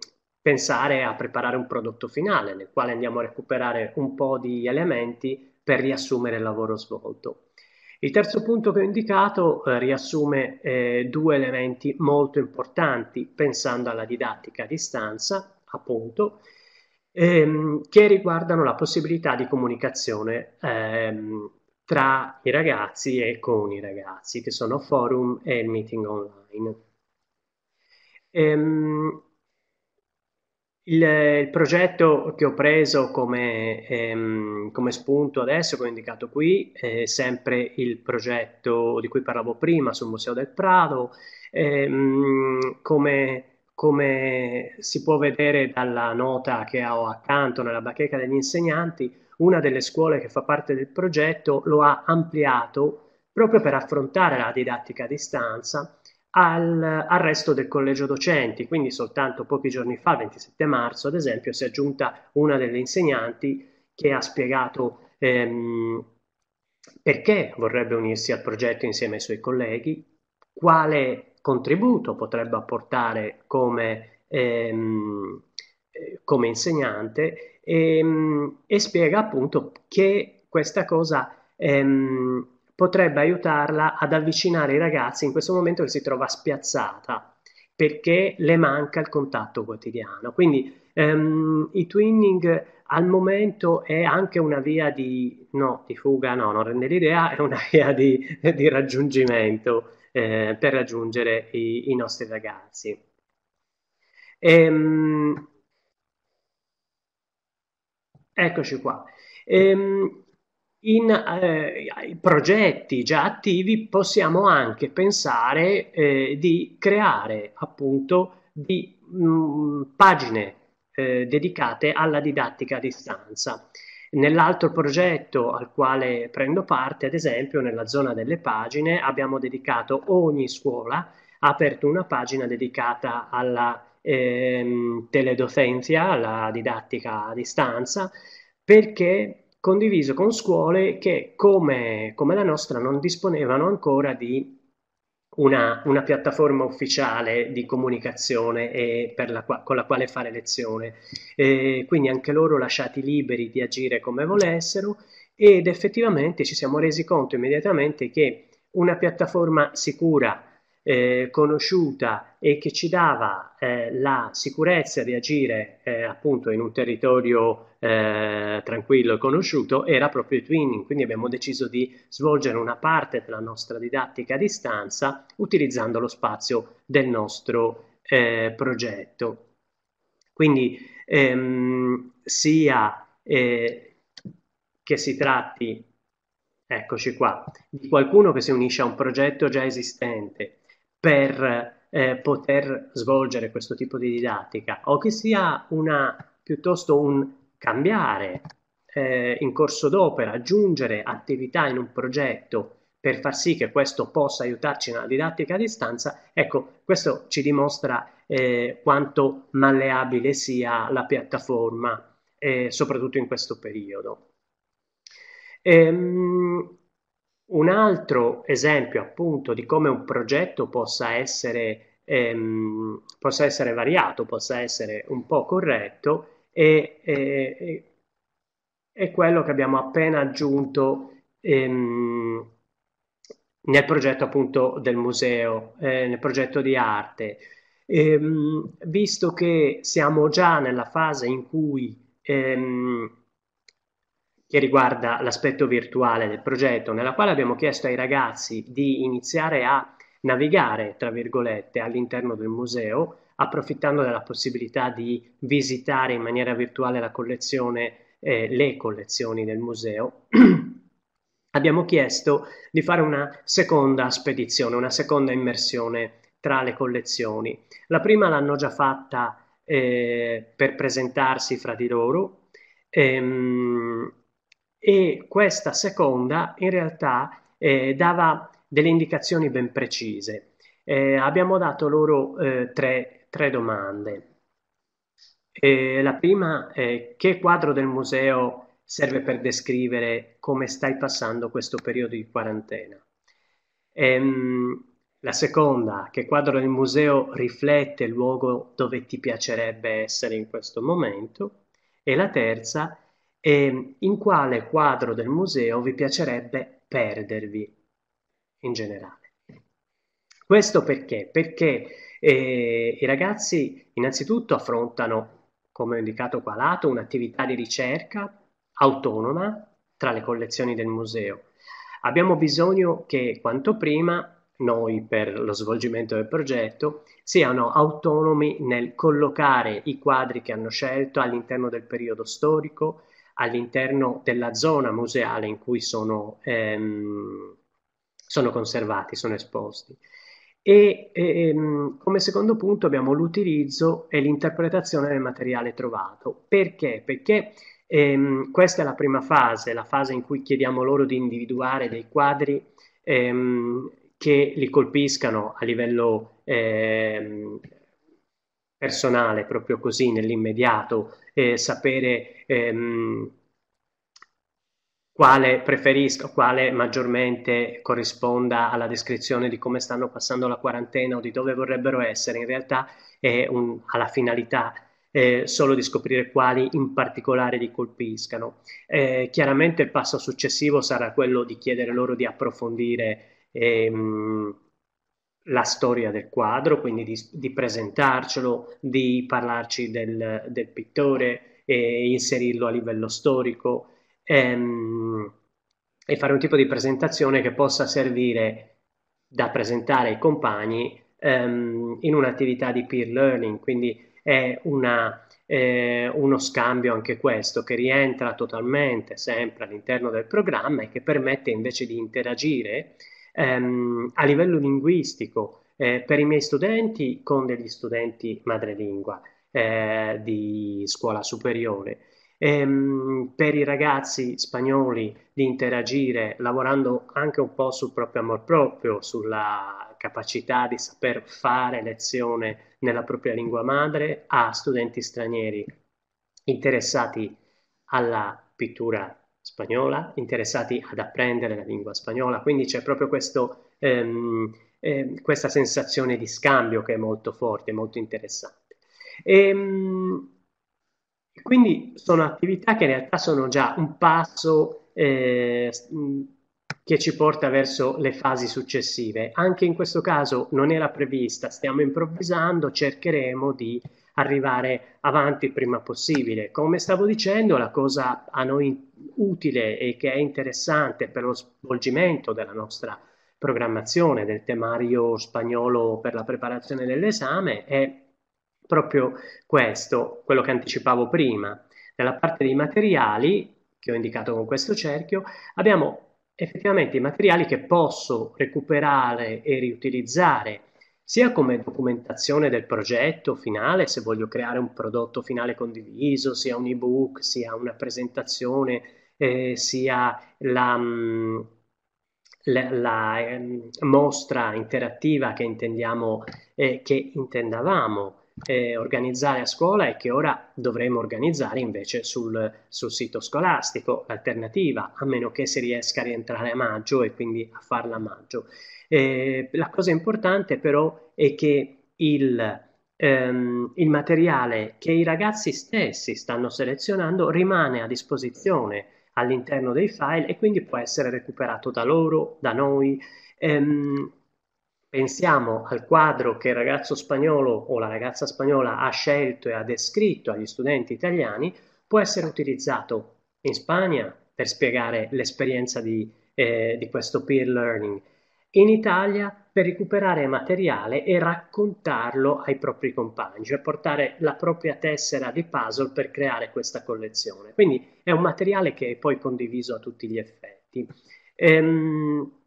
S2: pensare a preparare un prodotto finale nel quale andiamo a recuperare un po' di elementi per riassumere il lavoro svolto. Il terzo punto che ho indicato eh, riassume eh, due elementi molto importanti pensando alla didattica a distanza, appunto, ehm, che riguardano la possibilità di comunicazione ehm, tra i ragazzi e con i ragazzi, che sono forum e meeting online. Ehm, il, il, progetto che ho preso come, ehm, come, spunto adesso, che ho indicato qui, è sempre il progetto di cui parlavo prima sul Museo del Prado. Ehm, come, come, si può vedere dalla nota che ho accanto nella bacheca degli insegnanti, una delle scuole che fa parte del progetto lo ha ampliato proprio per affrontare la didattica a distanza al, al, resto del collegio docenti. Quindi soltanto pochi giorni fa, 27 marzo, ad esempio, si è aggiunta una delle insegnanti che ha spiegato ehm, perché vorrebbe unirsi al progetto insieme ai suoi colleghi, quale contributo potrebbe apportare come, ehm, eh, come insegnante e, ehm, e, spiega appunto che questa cosa ehm, potrebbe aiutarla ad avvicinare i ragazzi in questo momento che si trova spiazzata perché le manca il contatto quotidiano. Quindi ehm, i twinning al momento è anche una via di, no, di fuga, no, non rende l'idea, è una via di, di raggiungimento eh, per raggiungere i, i nostri ragazzi. Ehm, eccoci qua. Ehm, in eh, progetti già attivi possiamo anche pensare eh, di creare appunto di, mh, mm, pagine eh, dedicate alla didattica a distanza. Nell'altro progetto al quale prendo parte, ad esempio, nella zona delle pagine, abbiamo dedicato ogni scuola, ha aperto una pagina dedicata alla ehm, teledocenza, alla didattica a distanza, perché condiviso con scuole che, come, come la nostra, non disponevano ancora di una, una, piattaforma ufficiale di comunicazione la con la quale fare lezione. E quindi anche loro lasciati liberi di agire come volessero ed effettivamente ci siamo resi conto immediatamente che una piattaforma sicura, eh, conosciuta e che ci dava eh, la sicurezza di agire eh, appunto in un territorio eh, tranquillo e conosciuto era proprio il twinning, quindi abbiamo deciso di svolgere una parte della nostra didattica a distanza utilizzando lo spazio del nostro eh, progetto. Quindi ehm, sia eh, che si tratti, eccoci qua, di qualcuno che si unisce a un progetto già esistente per eh, poter svolgere questo tipo di didattica o che sia una, piuttosto un cambiare eh, in corso d'opera, aggiungere attività in un progetto per far sì che questo possa aiutarci nella didattica a distanza, ecco, questo ci dimostra eh, quanto malleabile sia la piattaforma, eh, soprattutto in questo periodo. Ehm, un altro esempio appunto di come un progetto possa essere, ehm, possa essere variato, possa essere un po' corretto, e, e, e quello che abbiamo appena aggiunto ehm, nel progetto appunto del museo, eh, nel progetto di arte. Ehm, visto che siamo già nella fase in cui ehm, che riguarda l'aspetto virtuale del progetto, nella quale abbiamo chiesto ai ragazzi di iniziare a navigare, tra virgolette, all'interno del museo, approfittando della possibilità di visitare in maniera virtuale la collezione, eh, le collezioni del museo, *clears throat* abbiamo chiesto di fare una seconda spedizione, una seconda immersione tra le collezioni. La prima l'hanno già fatta eh, per presentarsi fra di loro ehm, e questa seconda in realtà eh, dava delle indicazioni ben precise. Eh, abbiamo dato loro eh, tre tre domande. Eh, la prima è che quadro del museo serve per descrivere come stai passando questo periodo di quarantena? Ehm, la seconda, che quadro del museo riflette il luogo dove ti piacerebbe essere in questo momento? E la terza, ehm, in quale quadro del museo vi piacerebbe perdervi in generale? Questo perché? Perché e, I ragazzi innanzitutto affrontano, come ho indicato qua lato, un'attività di ricerca autonoma tra le collezioni del museo. Abbiamo bisogno che quanto prima noi per lo svolgimento del progetto siano autonomi nel collocare i quadri che hanno scelto all'interno del periodo storico, all'interno della zona museale in cui sono, ehm, sono conservati, sono esposti. E ehm, come secondo punto abbiamo l'utilizzo e l'interpretazione del materiale trovato. Perché? Perché ehm, questa è la prima fase, la fase in cui chiediamo loro di individuare dei quadri ehm, che li colpiscano a livello ehm, personale, proprio così, nell'immediato, eh, sapere ehm, quale preferisco, quale maggiormente corrisponda alla descrizione di come stanno passando la quarantena o di dove vorrebbero essere, in realtà è un, alla finalità eh, solo di scoprire quali in particolare li colpiscano. Eh, chiaramente il passo successivo sarà quello di chiedere loro di approfondire ehm, la storia del quadro, quindi di, di presentarcelo, di parlarci del, del pittore, eh, inserirlo a livello storico Ehm, e fare un tipo di presentazione che possa servire da presentare ai compagni ehm, in un'attività di peer learning, quindi è una, eh, uno scambio anche questo che rientra totalmente sempre all'interno del programma e che permette invece di interagire ehm, a livello linguistico eh, per i miei studenti con degli studenti madrelingua eh, di scuola superiore ehm, per i ragazzi spagnoli di interagire lavorando anche un po' sul proprio amor proprio, sulla capacità di saper fare lezione nella propria lingua madre a studenti stranieri interessati alla pittura spagnola, interessati ad apprendere la lingua spagnola, quindi c'è proprio questo, ehm, eh, questa sensazione di scambio che è molto forte, molto interessante. E, ehm, quindi sono attività che in realtà sono già un passo eh, che ci porta verso le fasi successive. Anche in questo caso non era prevista, stiamo improvvisando, cercheremo di arrivare avanti il prima possibile. Come stavo dicendo, la cosa a noi utile e che è interessante per lo svolgimento della nostra programmazione del temario spagnolo per la preparazione dell'esame è proprio questo, quello che anticipavo prima. Nella parte dei materiali, che ho indicato con questo cerchio, abbiamo effettivamente i materiali che posso recuperare e riutilizzare sia come documentazione del progetto finale, se voglio creare un prodotto finale condiviso, sia un ebook, sia una presentazione, eh, sia la, mm, la, la eh, mostra interattiva che intendiamo, eh, che intendavamo eh, organizzare a scuola e che ora dovremo organizzare invece sul, sul sito scolastico, l'alternativa, a meno che si riesca a rientrare a maggio e quindi a farla a maggio. Eh, la cosa importante però è che il, ehm, il, materiale che i ragazzi stessi stanno selezionando rimane a disposizione all'interno dei file e quindi può essere recuperato da loro, da noi. Ehm, Pensiamo al quadro che il ragazzo spagnolo o la ragazza spagnola ha scelto e ha descritto agli studenti italiani, può essere utilizzato in Spagna per spiegare l'esperienza di, eh, di questo peer learning, in Italia per recuperare materiale e raccontarlo ai propri compagni, cioè portare la propria tessera di puzzle per creare questa collezione. Quindi è un materiale che è poi condiviso a tutti gli effetti. Ehm,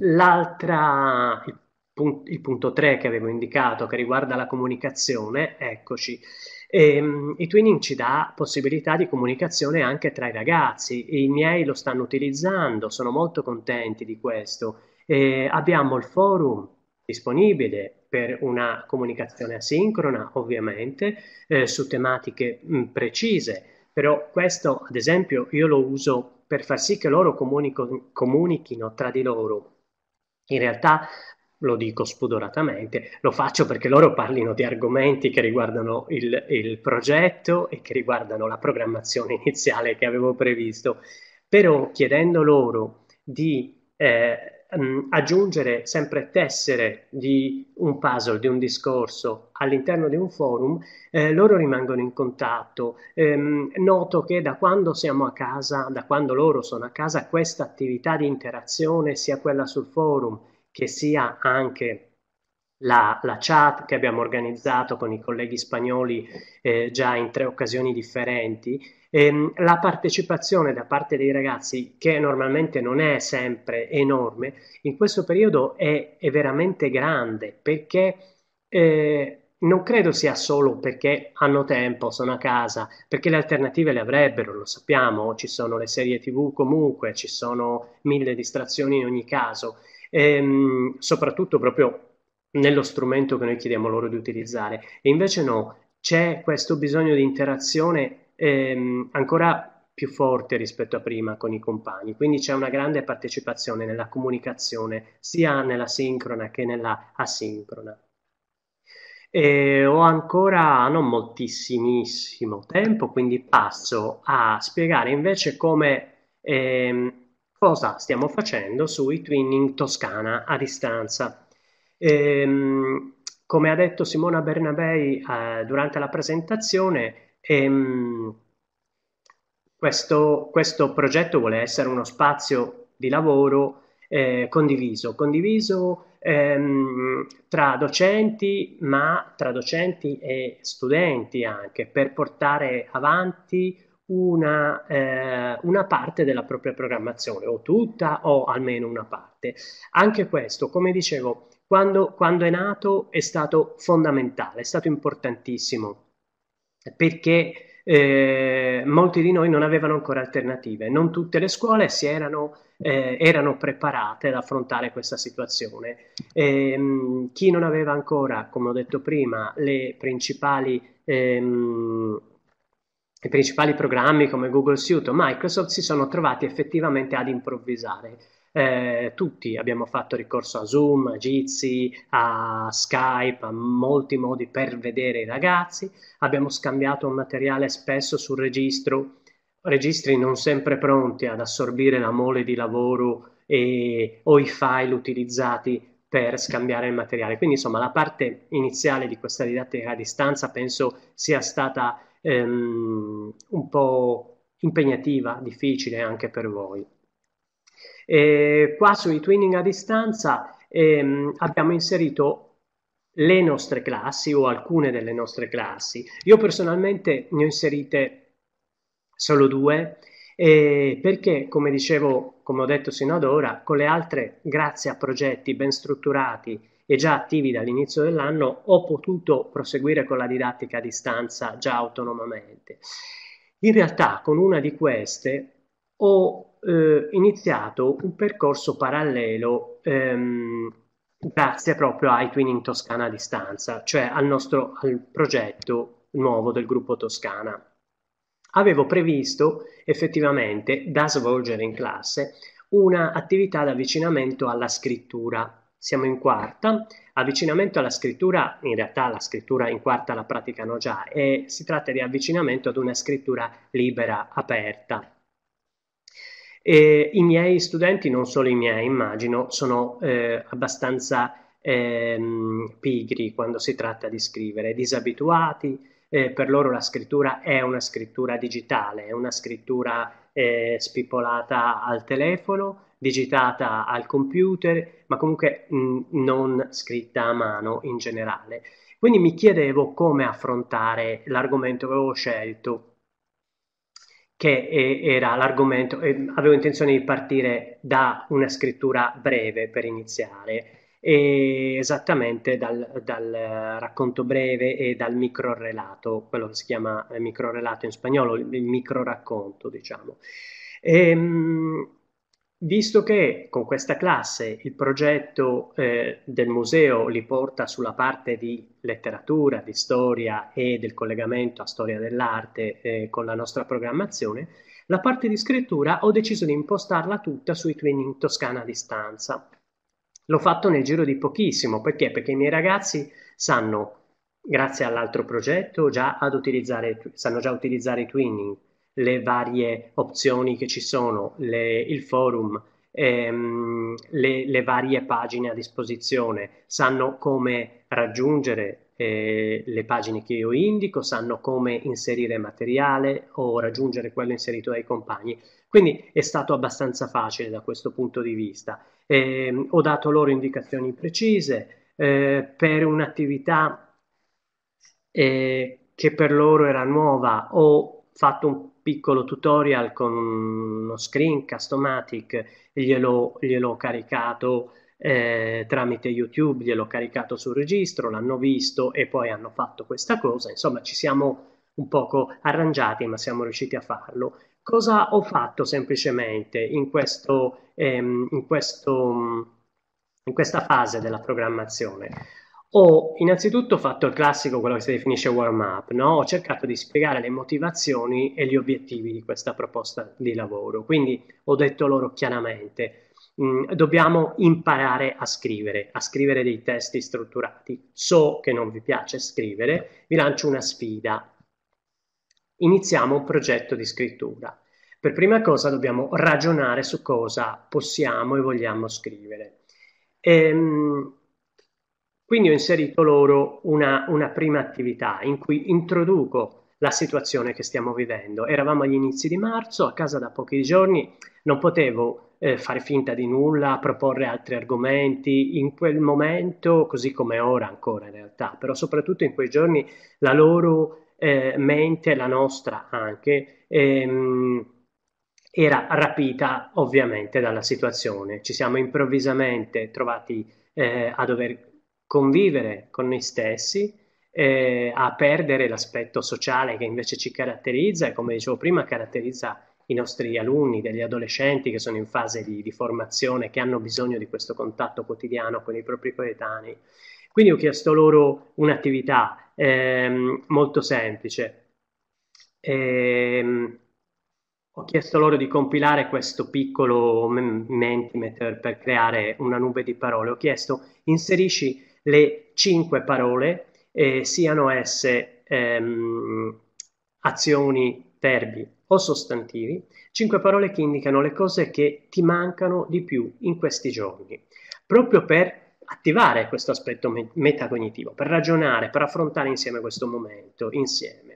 S2: L'altra, il punto 3 che avevo indicato che riguarda la comunicazione, eccoci. E, ehm, I twinning ci dà possibilità di comunicazione anche tra i ragazzi, i miei lo stanno utilizzando, sono molto contenti di questo. E eh, abbiamo il forum disponibile per una comunicazione asincrona, ovviamente, eh, su tematiche mh, precise, però questo, ad esempio, io lo uso per far sì che loro comunico, comunichino tra di loro in realtà lo dico spudoratamente, lo faccio perché loro parlino di argomenti che riguardano il, il, progetto e che riguardano la programmazione iniziale che avevo previsto, però chiedendo loro di eh, ehm, aggiungere sempre tessere di un puzzle, di un discorso all'interno di un forum, eh, loro rimangono in contatto. Ehm, noto che da quando siamo a casa, da quando loro sono a casa, questa attività di interazione, sia quella sul forum che sia anche la, la, chat che abbiamo organizzato con i colleghi spagnoli eh, già in tre occasioni differenti, ehm, la partecipazione da parte dei ragazzi, che normalmente non è sempre enorme, in questo periodo è, è veramente grande perché eh, non credo sia solo perché hanno tempo, sono a casa, perché le alternative le avrebbero, lo sappiamo, ci sono le serie tv comunque, ci sono mille distrazioni in ogni caso. Ehm, soprattutto proprio nello strumento che noi chiediamo loro di utilizzare. E invece no, c'è questo bisogno di interazione ehm, ancora più forte rispetto a prima con i compagni, quindi c'è una grande partecipazione nella comunicazione, sia nella sincrona che nella asincrona. E ho ancora non moltissimissimo tempo, quindi passo a spiegare invece come ehm, cosa stiamo facendo sui twinning Toscana a distanza. Ehm, come ha detto Simona Bernabei eh, durante la presentazione, ehm, questo, questo, progetto vuole essere uno spazio di lavoro eh, condiviso, condiviso ehm, tra docenti, ma tra docenti e studenti anche, per portare avanti una, eh, una, parte della propria programmazione, o tutta o almeno una parte. Anche questo, come dicevo, quando, quando è nato è stato fondamentale, è stato importantissimo perché eh, molti di noi non avevano ancora alternative, non tutte le scuole si erano, eh, erano preparate ad affrontare questa situazione. E, ehm, chi non aveva ancora, come ho detto prima, le principali ehm, i principali programmi come Google Suite o Microsoft si sono trovati effettivamente ad improvvisare eh, tutti abbiamo fatto ricorso a Zoom, a Jitsi, a Skype, a molti modi per vedere i ragazzi, abbiamo scambiato un materiale spesso sul registro, registri non sempre pronti ad assorbire la mole di lavoro e, o i file utilizzati per scambiare il materiale. Quindi insomma la parte iniziale di questa didattica a distanza penso sia stata ehm, un po' impegnativa, difficile anche per voi. Eh, qua sui twinning a distanza ehm, abbiamo inserito le nostre classi o alcune delle nostre classi. Io personalmente ne ho inserite solo due eh, perché, come dicevo, come ho detto sino ad ora, con le altre, grazie a progetti ben strutturati e già attivi dall'inizio dell'anno, ho potuto proseguire con la didattica a distanza già autonomamente. In realtà con una di queste ho eh, iniziato un percorso parallelo ehm, grazie proprio ai Twinning Toscana a distanza, cioè al nostro al progetto nuovo del gruppo Toscana. Avevo previsto effettivamente da svolgere in classe un'attività attività di avvicinamento alla scrittura. Siamo in quarta, avvicinamento alla scrittura, in realtà la scrittura in quarta la praticano già e si tratta di avvicinamento ad una scrittura libera, aperta, eh, I miei studenti, non solo i miei immagino, sono eh, abbastanza ehm, pigri quando si tratta di scrivere, disabituati, eh, per loro la scrittura è una scrittura digitale, è una scrittura eh, spipolata al telefono, digitata al computer, ma comunque mh, mm, non scritta a mano in generale. Quindi mi chiedevo come affrontare l'argomento che avevo scelto che eh, era l'argomento, eh, avevo intenzione di partire da una scrittura breve per iniziare, e esattamente dal, dal racconto breve e dal micro relato, quello che si chiama eh, micro relato in spagnolo, il micro racconto, diciamo. E, ehm, Visto che con questa classe il progetto eh, del museo li porta sulla parte di letteratura, di storia e del collegamento a storia dell'arte eh, con la nostra programmazione, la parte di scrittura ho deciso di impostarla tutta sui twinning toscana a distanza. L'ho fatto nel giro di pochissimo, perché? Perché i miei ragazzi sanno, grazie all'altro progetto, già ad utilizzare, sanno già utilizzare i twinning, le varie opzioni che ci sono, le, il forum, ehm, le, le, varie pagine a disposizione, sanno come raggiungere eh, le pagine che io indico, sanno come inserire materiale o raggiungere quello inserito dai compagni. Quindi è stato abbastanza facile da questo punto di vista. Eh, ho dato loro indicazioni precise eh, per un'attività eh, che per loro era nuova, ho fatto un piccolo tutorial con uno screen customatic, gliel'ho, gliel'ho caricato eh, tramite YouTube, gliel'ho caricato sul registro, l'hanno visto e poi hanno fatto questa cosa, insomma ci siamo un poco arrangiati ma siamo riusciti a farlo. Cosa ho fatto semplicemente in, questo, ehm, in, questo, in questa fase della programmazione? ho innanzitutto fatto il classico, quello che si definisce warm up, no? ho cercato di spiegare le motivazioni e gli obiettivi di questa proposta di lavoro, quindi ho detto loro chiaramente, mh, mm, dobbiamo imparare a scrivere, a scrivere dei testi strutturati, so che non vi piace scrivere, vi lancio una sfida, iniziamo un progetto di scrittura. Per prima cosa dobbiamo ragionare su cosa possiamo e vogliamo scrivere. Ehm, quindi ho inserito loro una, una prima attività in cui introduco la situazione che stiamo vivendo. Eravamo agli inizi di marzo, a casa da pochi giorni, non potevo eh, fare finta di nulla, proporre altri argomenti. In quel momento, così come ora ancora in realtà, però soprattutto in quei giorni, la loro eh, mente, la nostra anche, ehm, era rapita ovviamente dalla situazione. Ci siamo improvvisamente trovati eh, a dover convivere con noi stessi, eh, a perdere l'aspetto sociale che invece ci caratterizza e come dicevo prima caratterizza i nostri alunni, degli adolescenti che sono in fase di, di formazione, che hanno bisogno di questo contatto quotidiano con i propri coetanei. Quindi ho chiesto loro un'attività ehm, molto semplice. Ehm, ho chiesto loro di compilare questo piccolo Mentimeter per creare una nube di parole. Ho chiesto inserisci le cinque parole, eh, siano esse ehm, azioni, verbi o sostantivi, cinque parole che indicano le cose che ti mancano di più in questi giorni, proprio per attivare questo aspetto metacognitivo, per ragionare, per affrontare insieme questo momento, insieme.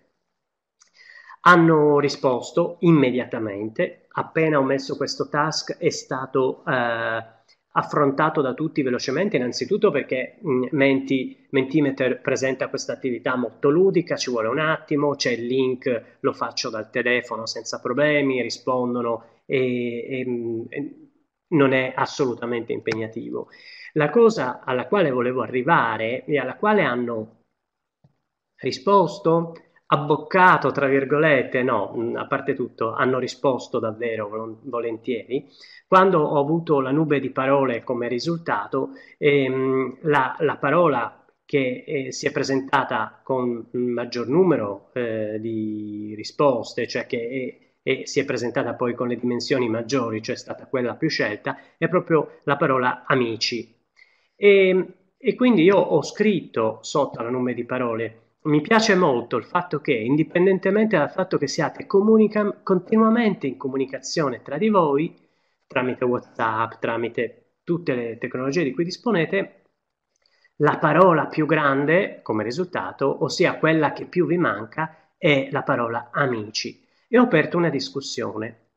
S2: Hanno risposto immediatamente, appena ho messo questo task è stato... Eh, affrontato da tutti velocemente, innanzitutto perché mm, Menti, Mentimeter presenta questa attività molto ludica, ci vuole un attimo, c'è il link, lo faccio dal telefono senza problemi, rispondono e, e, mm, e non è assolutamente impegnativo. La cosa alla quale volevo arrivare e alla quale hanno risposto abboccato, tra virgolette, no, mm, a parte tutto, hanno risposto davvero volentieri. Quando ho avuto la nube di parole come risultato, ehm, la, la, parola che eh, si è presentata con maggior numero eh, di risposte, cioè che è, e si è presentata poi con le dimensioni maggiori, cioè è stata quella più scelta, è proprio la parola amici. E, ehm, e quindi io ho scritto sotto la nome di parole mi piace molto il fatto che, indipendentemente dal fatto che siate comunica- continuamente in comunicazione tra di voi, tramite WhatsApp, tramite tutte le tecnologie di cui disponete, la parola più grande come risultato, ossia quella che più vi manca, è la parola amici. E ho aperto una discussione.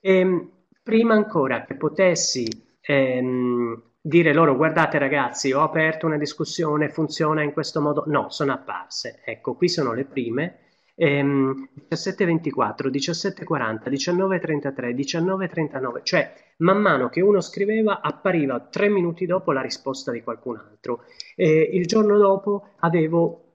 S2: E, ehm, prima ancora che potessi ehm, dire loro guardate ragazzi ho aperto una discussione, funziona in questo modo, no, sono apparse. Ecco, qui sono le prime. Ehm, 17.24, 17.40, 19.33, 19.39, cioè man mano che uno scriveva appariva tre minuti dopo la risposta di qualcun altro. E il giorno dopo avevo,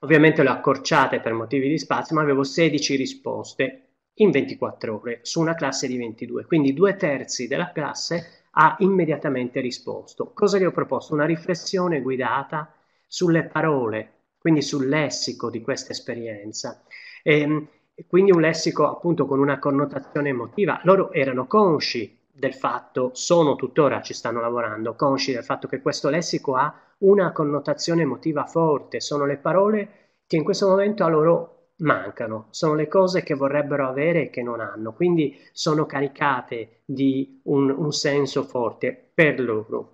S2: ovviamente le accorciate per motivi di spazio, ma avevo 16 risposte in 24 ore su una classe di 22, quindi due terzi della classe ha immediatamente risposto. Cosa gli ho proposto? Una riflessione guidata sulle parole, quindi sul lessico di questa esperienza. Ehm, e, quindi un lessico appunto con una connotazione emotiva. Loro erano consci del fatto, sono tuttora, ci stanno lavorando, consci del fatto che questo lessico ha una connotazione emotiva forte, sono le parole che in questo momento a loro mancano, sono le cose che vorrebbero avere e che non hanno, quindi sono caricate di un, un senso forte per loro.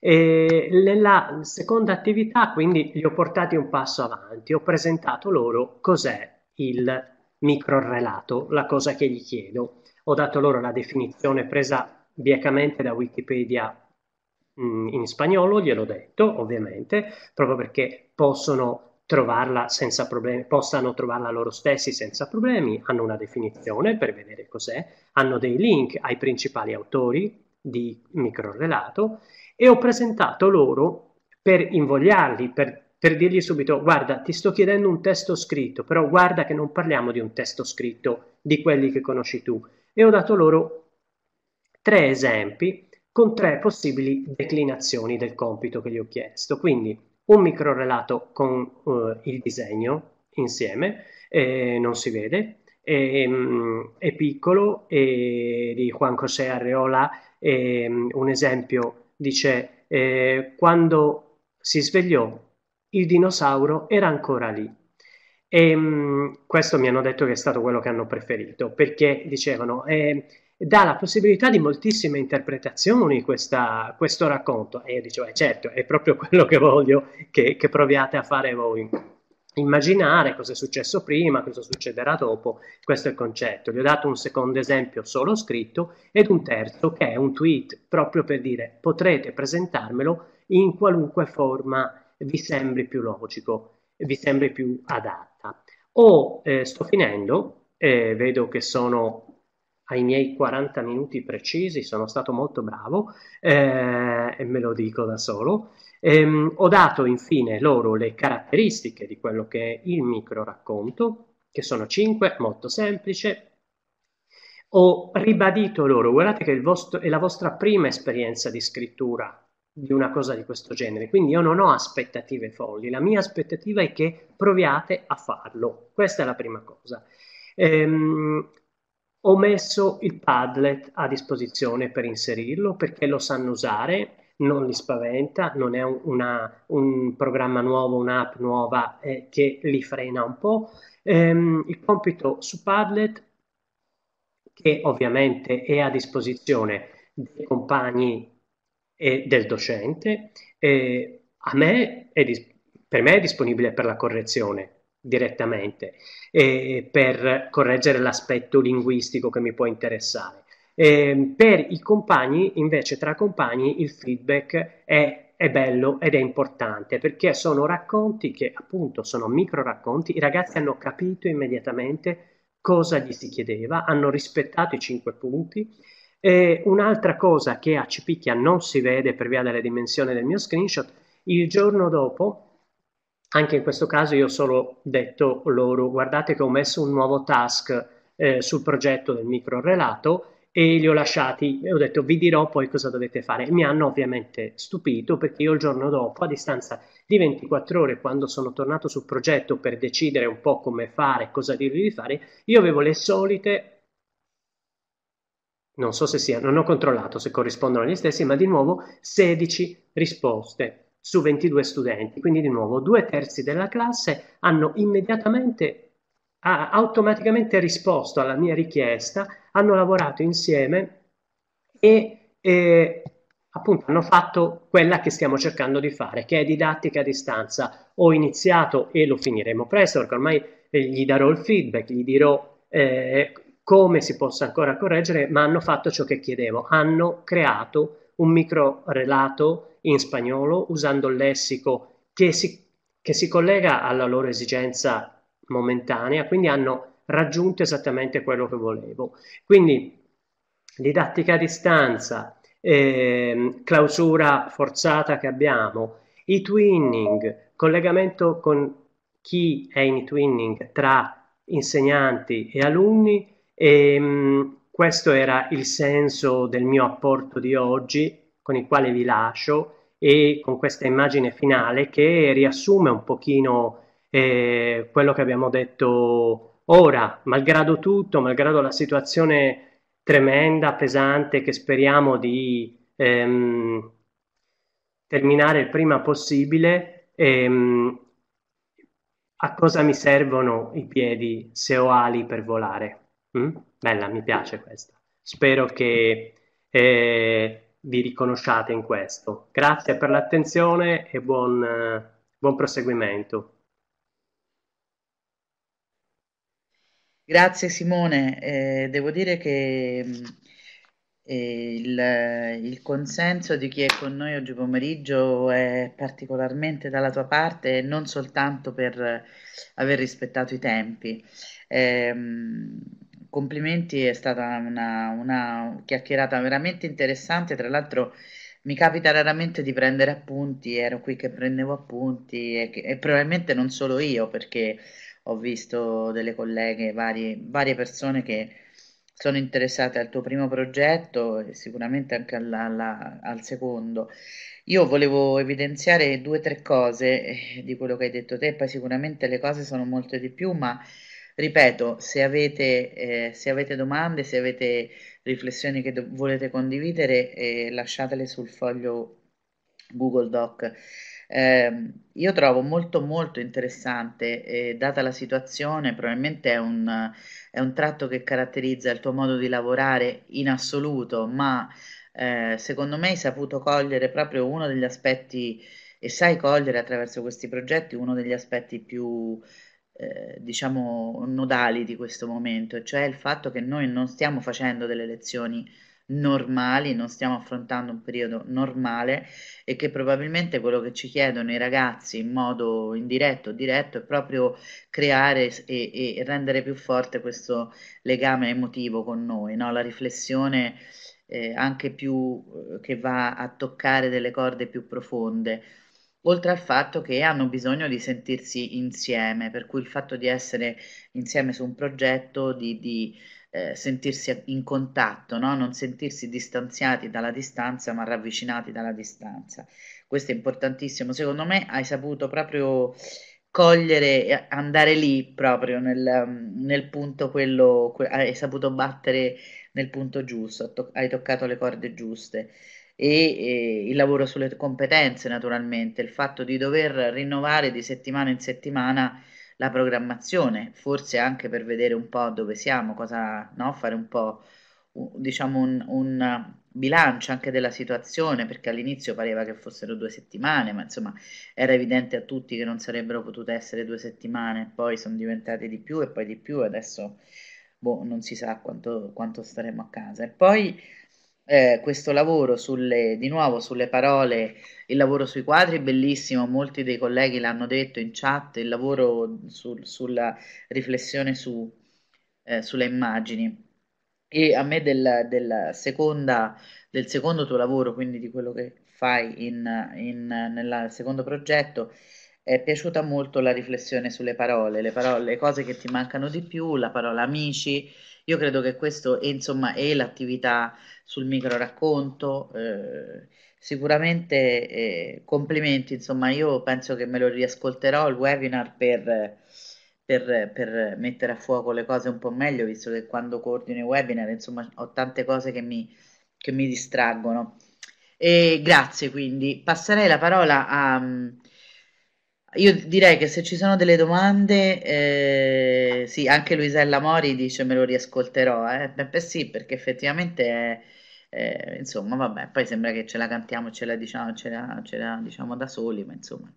S2: E nella seconda attività quindi li ho portati un passo avanti, ho presentato loro cos'è il microrelato, la cosa che gli chiedo. Ho dato loro la definizione presa biecamente da Wikipedia mm, in spagnolo, gliel'ho detto ovviamente, proprio perché possono trovarla senza problemi, possano trovarla loro stessi senza problemi, hanno una definizione per vedere cos'è, hanno dei link ai principali autori di microrelato e ho presentato loro per invogliarli, per, per dirgli subito guarda ti sto chiedendo un testo scritto, però guarda che non parliamo di un testo scritto di quelli che conosci tu e ho dato loro tre esempi con tre possibili declinazioni del compito che gli ho chiesto. Quindi un micro relato con uh, il disegno insieme, eh, non si vede, è, mm, è piccolo, è di Juan José Arreola, è, mm, un esempio dice eh, quando si svegliò il dinosauro era ancora lì. E mh, mm, questo mi hanno detto che è stato quello che hanno preferito, perché dicevano eh, dà la possibilità di moltissime interpretazioni questa, questo racconto. E io dicevo, eh, certo, è proprio quello che voglio che, che proviate a fare voi. Immaginare cosa è successo prima, cosa succederà dopo, questo è il concetto. Vi ho dato un secondo esempio solo scritto ed un terzo che è un tweet proprio per dire potrete presentarmelo in qualunque forma vi sembri più logico, vi sembri più adatta. O eh, sto finendo, eh, vedo che sono ai miei 40 minuti precisi, sono stato molto bravo eh, e me lo dico da solo. Ehm, ho dato infine loro le caratteristiche di quello che è il micro racconto, che sono 5, molto semplice. Ho ribadito loro, guardate che vostro, è la vostra prima esperienza di scrittura di una cosa di questo genere, quindi io non ho aspettative folli, la mia aspettativa è che proviate a farlo, questa è la prima cosa. Ehm, ho messo il Padlet a disposizione per inserirlo perché lo sanno usare, non li spaventa, non è un, una, un programma nuovo, un'app nuova eh, che li frena un po'. Ehm, il compito su Padlet, che ovviamente è a disposizione dei compagni e del docente, eh, a me è dis- per me è disponibile per la correzione direttamente eh, per correggere l'aspetto linguistico che mi può interessare. Eh, per i compagni, invece, tra compagni il feedback è, è, bello ed è importante perché sono racconti che appunto sono micro racconti, i ragazzi hanno capito immediatamente cosa gli si chiedeva, hanno rispettato i cinque punti. Eh, un'altra cosa che a Cipicchia non si vede per via della dimensione del mio screenshot, il giorno dopo anche in questo caso io ho solo detto loro guardate che ho messo un nuovo task eh, sul progetto del micro relato e li ho lasciati e ho detto vi dirò poi cosa dovete fare. Mi hanno ovviamente stupito perché io il giorno dopo, a distanza di 24 ore, quando sono tornato sul progetto per decidere un po' come fare, cosa dirvi di fare, io avevo le solite non so se sia, non ho controllato se corrispondono agli stessi, ma di nuovo 16 risposte su 22 studenti, quindi di nuovo due terzi della classe hanno immediatamente, ha automaticamente risposto alla mia richiesta, hanno lavorato insieme e eh, appunto hanno fatto quella che stiamo cercando di fare, che è didattica a distanza. Ho iniziato e lo finiremo presto, perché ormai eh, gli darò il feedback, gli dirò eh, come si possa ancora correggere, ma hanno fatto ciò che chiedevo, hanno creato un micro relato in spagnolo usando il lessico che si, che si collega alla loro esigenza momentanea, quindi hanno raggiunto esattamente quello che volevo. Quindi didattica a distanza, eh, clausura forzata che abbiamo, i twinning, collegamento con chi è in twinning tra insegnanti e alunni e ehm, mh, questo era il senso del mio apporto di oggi con il quale vi lascio e con questa immagine finale che riassume un pochino eh, quello che abbiamo detto ora, malgrado tutto, malgrado la situazione tremenda, pesante che speriamo di ehm, terminare il prima possibile, ehm, a cosa mi servono i piedi se ho ali per volare? Mm? Bella, mi piace questa. Spero che eh, vi riconosciate in questo. Grazie per l'attenzione e buon, eh, buon proseguimento.
S1: Grazie Simone, eh, devo dire che mm, eh, il, il, consenso di chi è con noi oggi pomeriggio è particolarmente dalla tua parte, non soltanto per aver rispettato i tempi. Eh, complimenti, è stata una, una chiacchierata veramente interessante, tra l'altro mi capita raramente di prendere appunti, ero qui che prendevo appunti e, e probabilmente non solo io perché ho visto delle colleghe, varie, varie persone che sono interessate al tuo primo progetto e sicuramente anche alla- alla- al secondo. Io volevo evidenziare due o tre cose eh, di quello che hai detto te, poi sicuramente le cose sono molte di più, ma ripeto, se avete, eh, se avete, domande, se avete riflessioni che volete condividere, eh, lasciatele sul foglio Google Doc. Eh, io trovo molto molto interessante, eh, data la situazione, probabilmente è un, è un, tratto che caratterizza il tuo modo di lavorare in assoluto, ma eh, secondo me hai saputo cogliere proprio uno degli aspetti e sai cogliere attraverso questi progetti uno degli aspetti più eh, diciamo nodali di questo momento, cioè il fatto che noi non stiamo facendo delle lezioni normali, non stiamo affrontando un periodo normale e che probabilmente quello che ci chiedono i ragazzi in modo indiretto o diretto è proprio creare e, e, rendere più forte questo legame emotivo con noi, no? la riflessione eh, anche più eh, che va a toccare delle corde più profonde oltre al fatto che hanno bisogno di sentirsi insieme, per cui il fatto di essere insieme su un progetto, di, di eh, sentirsi in contatto, no? non sentirsi distanziati dalla distanza, ma ravvicinati dalla distanza. Questo è importantissimo. Secondo me hai saputo proprio cogliere andare lì proprio nel, nel punto quello, hai saputo battere nel punto giusto, hai toccato le corde giuste e eh, il lavoro sulle competenze naturalmente, il fatto di dover rinnovare di settimana in settimana la programmazione, forse anche per vedere un po' dove siamo, cosa, no? fare un po' diciamo un, un bilancio anche della situazione, perché all'inizio pareva che fossero due settimane, ma insomma era evidente a tutti che non sarebbero potute essere due settimane, poi sono diventate di più e poi di più, adesso boh, non si sa quanto, quanto staremo a casa. E poi eh, questo lavoro sulle, di nuovo sulle parole, il lavoro sui quadri bellissimo, molti dei colleghi l'hanno detto in chat, il lavoro sul, sulla riflessione su, eh, sulle immagini. E a me del, del, seconda, del, secondo tuo lavoro, quindi di quello che fai in, in, nel secondo progetto, è piaciuta molto la riflessione sulle parole, le parole, le cose che ti mancano di più, la parola amici. Io credo che questo, insomma, e l'attività sul micro racconto, eh, sicuramente eh, complimenti, insomma, io penso che me lo riascolterò il webinar per, per, per, mettere a fuoco le cose un po' meglio, visto che quando coordino i webinar, insomma, ho tante cose che mi, che mi distraggono. E grazie, quindi passerei la parola a io direi che se ci sono delle domande, eh, sì, anche Luisella Mori dice me lo riascolterò, eh. Beh, beh sì, perché effettivamente è, eh, insomma, vabbè, poi sembra che ce la cantiamo, ce la diciamo, ce la, ce la diciamo da soli, ma insomma.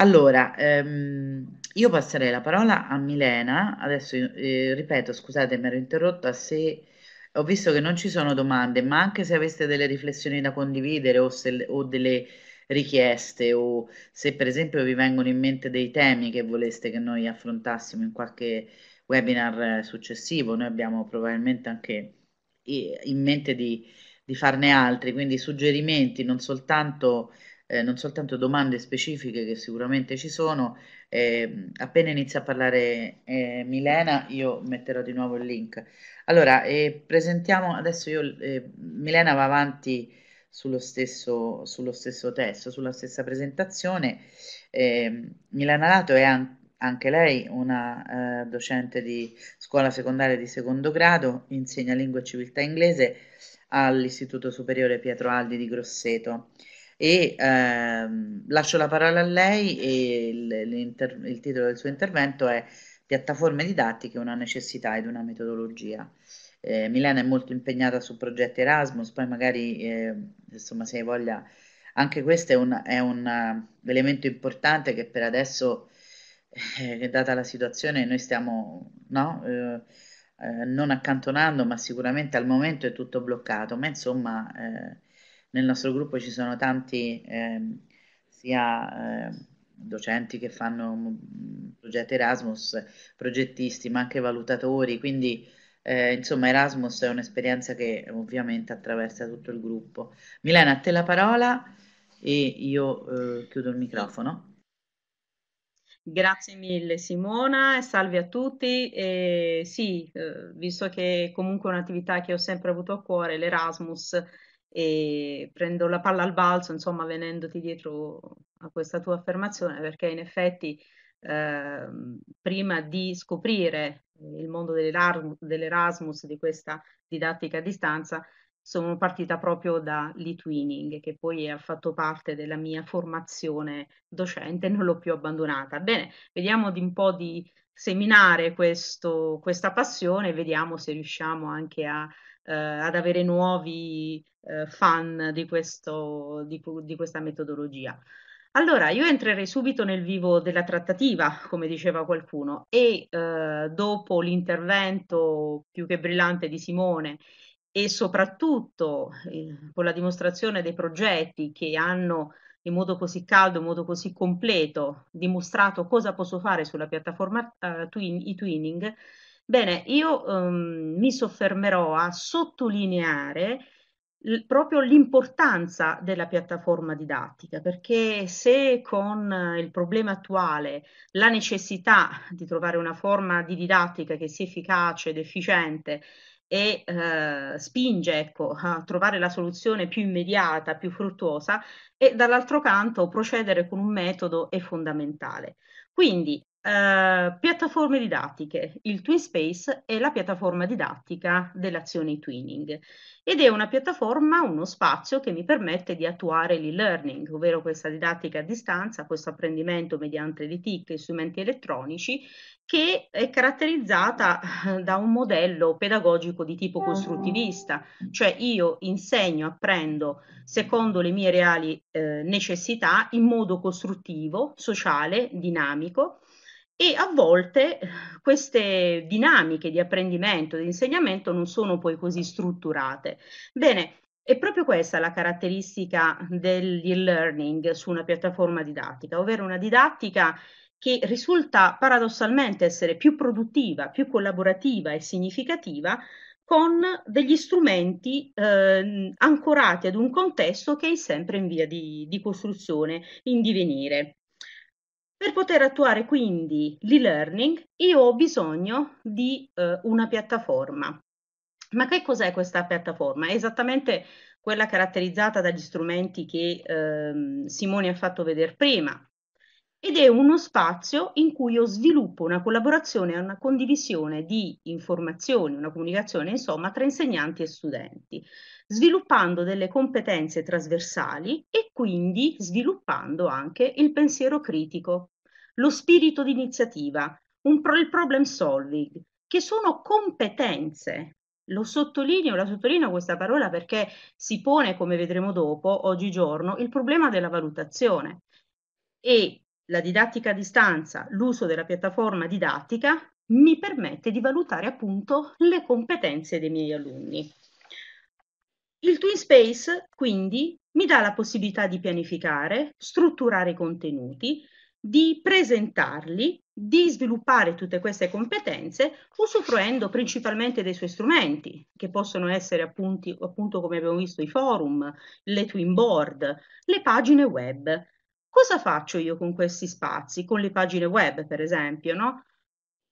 S1: Allora, ehm, io passerei la parola a Milena, adesso eh, ripeto, scusate, mi ero interrotta, se ho visto che non ci sono domande, ma anche se aveste delle riflessioni da condividere o, se, o delle richieste o se per esempio vi vengono in mente dei temi che voleste che noi affrontassimo in qualche webinar eh, successivo. Noi abbiamo probabilmente anche in mente di, di farne altri, quindi suggerimenti non soltanto... Eh, non soltanto domande specifiche che sicuramente ci sono. Eh, appena inizia a parlare eh, Milena, io metterò di nuovo il link. Allora, eh, presentiamo adesso io, eh, Milena va avanti sullo stesso, sullo stesso testo, sulla stessa presentazione. Eh, Milana Lato è anche anche lei una eh, docente di scuola secondaria di secondo grado, insegna lingua e civiltà inglese all'Istituto Superiore Pietro Aldi di Grosseto. E ehm, lascio la parola a lei e il, il titolo del suo intervento è Piattaforme didattiche, una necessità ed una metodologia eh, Milena è molto impegnata su progetti Erasmus, poi magari eh, insomma se hai voglia, anche questo è un, è un eh, elemento importante che per adesso, eh, data la situazione, noi stiamo no, eh, eh, non accantonando, ma sicuramente al momento è tutto bloccato, ma insomma nel nostro gruppo ci sono tanti ehm, sia docenti che fanno mm, progetti Erasmus, progettisti, ma anche valutatori, quindi eh, insomma, Erasmus è un'esperienza che ovviamente attraversa tutto il gruppo. Milena, a te la parola e io eh, chiudo il microfono.
S3: Grazie mille Simona e salve a tutti. Eh, sì, visto che comunque è un'attività che ho sempre avuto a cuore, l'Erasmus, e prendo la palla al balzo, insomma, venendoti dietro a questa tua affermazione, perché in effetti eh, prima di scoprire il mondo dell'Erasmus, di questa didattica a distanza, sono partita proprio da l'e-twinning, che poi ha fatto parte della mia formazione docente, e non l'ho più abbandonata. Bene, vediamo di un po' di seminare questo, questa passione e vediamo se riusciamo anche a, eh, ad avere nuovi eh, fan di, questo, di, di questa metodologia. Allora, io entrerei subito nel vivo della trattativa, come diceva qualcuno, e eh, dopo l'intervento più che brillante di Simone e soprattutto eh, con la dimostrazione dei progetti che hanno in modo così caldo, in modo così completo, dimostrato cosa posso fare sulla piattaforma eh, twin, twinning, bene, io ehm, mi soffermerò a sottolineare proprio l'importanza della piattaforma didattica, perché se con eh, il problema attuale la necessità di trovare una forma di didattica che sia efficace ed efficiente e eh, spinge ecco, a trovare la soluzione più immediata, più fruttuosa e dall'altro canto procedere con un metodo è fondamentale. Quindi Uh, piattaforme didattiche. Il Twin Space è la piattaforma didattica dell'azione Twinning ed è una piattaforma, uno spazio che mi permette di attuare l'e-learning, ovvero questa didattica a distanza, questo apprendimento mediante le TIC e strumenti elettronici che è caratterizzata *laughs* da un modello pedagogico di tipo costruttivista, cioè io insegno, apprendo secondo le mie reali eh, necessità in modo costruttivo, sociale, dinamico e a volte queste dinamiche di apprendimento, di insegnamento non sono poi così strutturate. Bene, è proprio questa la caratteristica dell'e-learning su una piattaforma didattica, ovvero una didattica che risulta paradossalmente essere più produttiva, più collaborativa e significativa con degli strumenti eh, ancorati ad un contesto che è sempre in via di, di costruzione, in divenire. Per poter attuare quindi l'e-learning io ho bisogno di eh, una piattaforma. Ma che cos'è questa piattaforma? È esattamente quella caratterizzata dagli strumenti che eh, Simone ha fatto vedere prima. Ed è uno spazio in cui io sviluppo una collaborazione e una condivisione di informazioni, una comunicazione insomma tra insegnanti e studenti sviluppando delle competenze trasversali e quindi sviluppando anche il pensiero critico, lo spirito di iniziativa, pro- il problem solving, che sono competenze lo sottolineo, la sottolineo questa parola perché si pone, come vedremo dopo, oggigiorno, il problema della valutazione e la didattica a distanza, l'uso della piattaforma didattica mi permette di valutare appunto le competenze dei miei alunni. Il Twin Space, quindi, mi dà la possibilità di pianificare, strutturare i contenuti, di presentarli, di sviluppare tutte queste competenze usufruendo principalmente dei suoi strumenti, che possono essere appunti, appunto come abbiamo visto i forum, le twin board, le pagine web. Cosa faccio io con questi spazi, con le pagine web per esempio? No?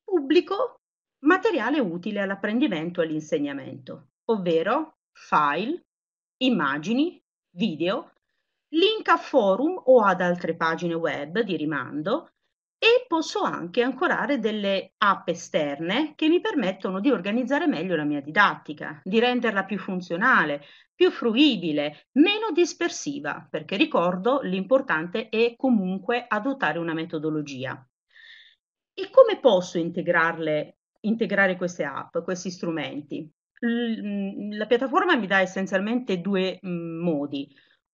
S3: Pubblico materiale utile all'apprendimento e all'insegnamento, ovvero file, immagini, video, link a forum o ad altre pagine web di rimando e posso anche ancorare delle app esterne che mi permettono di organizzare meglio la mia didattica, di renderla più funzionale, più fruibile, meno dispersiva, perché ricordo l'importante è comunque adottare una metodologia. E come posso integrarle, integrare queste app, questi strumenti? Mm, la piattaforma mi dà essenzialmente due mm, modi,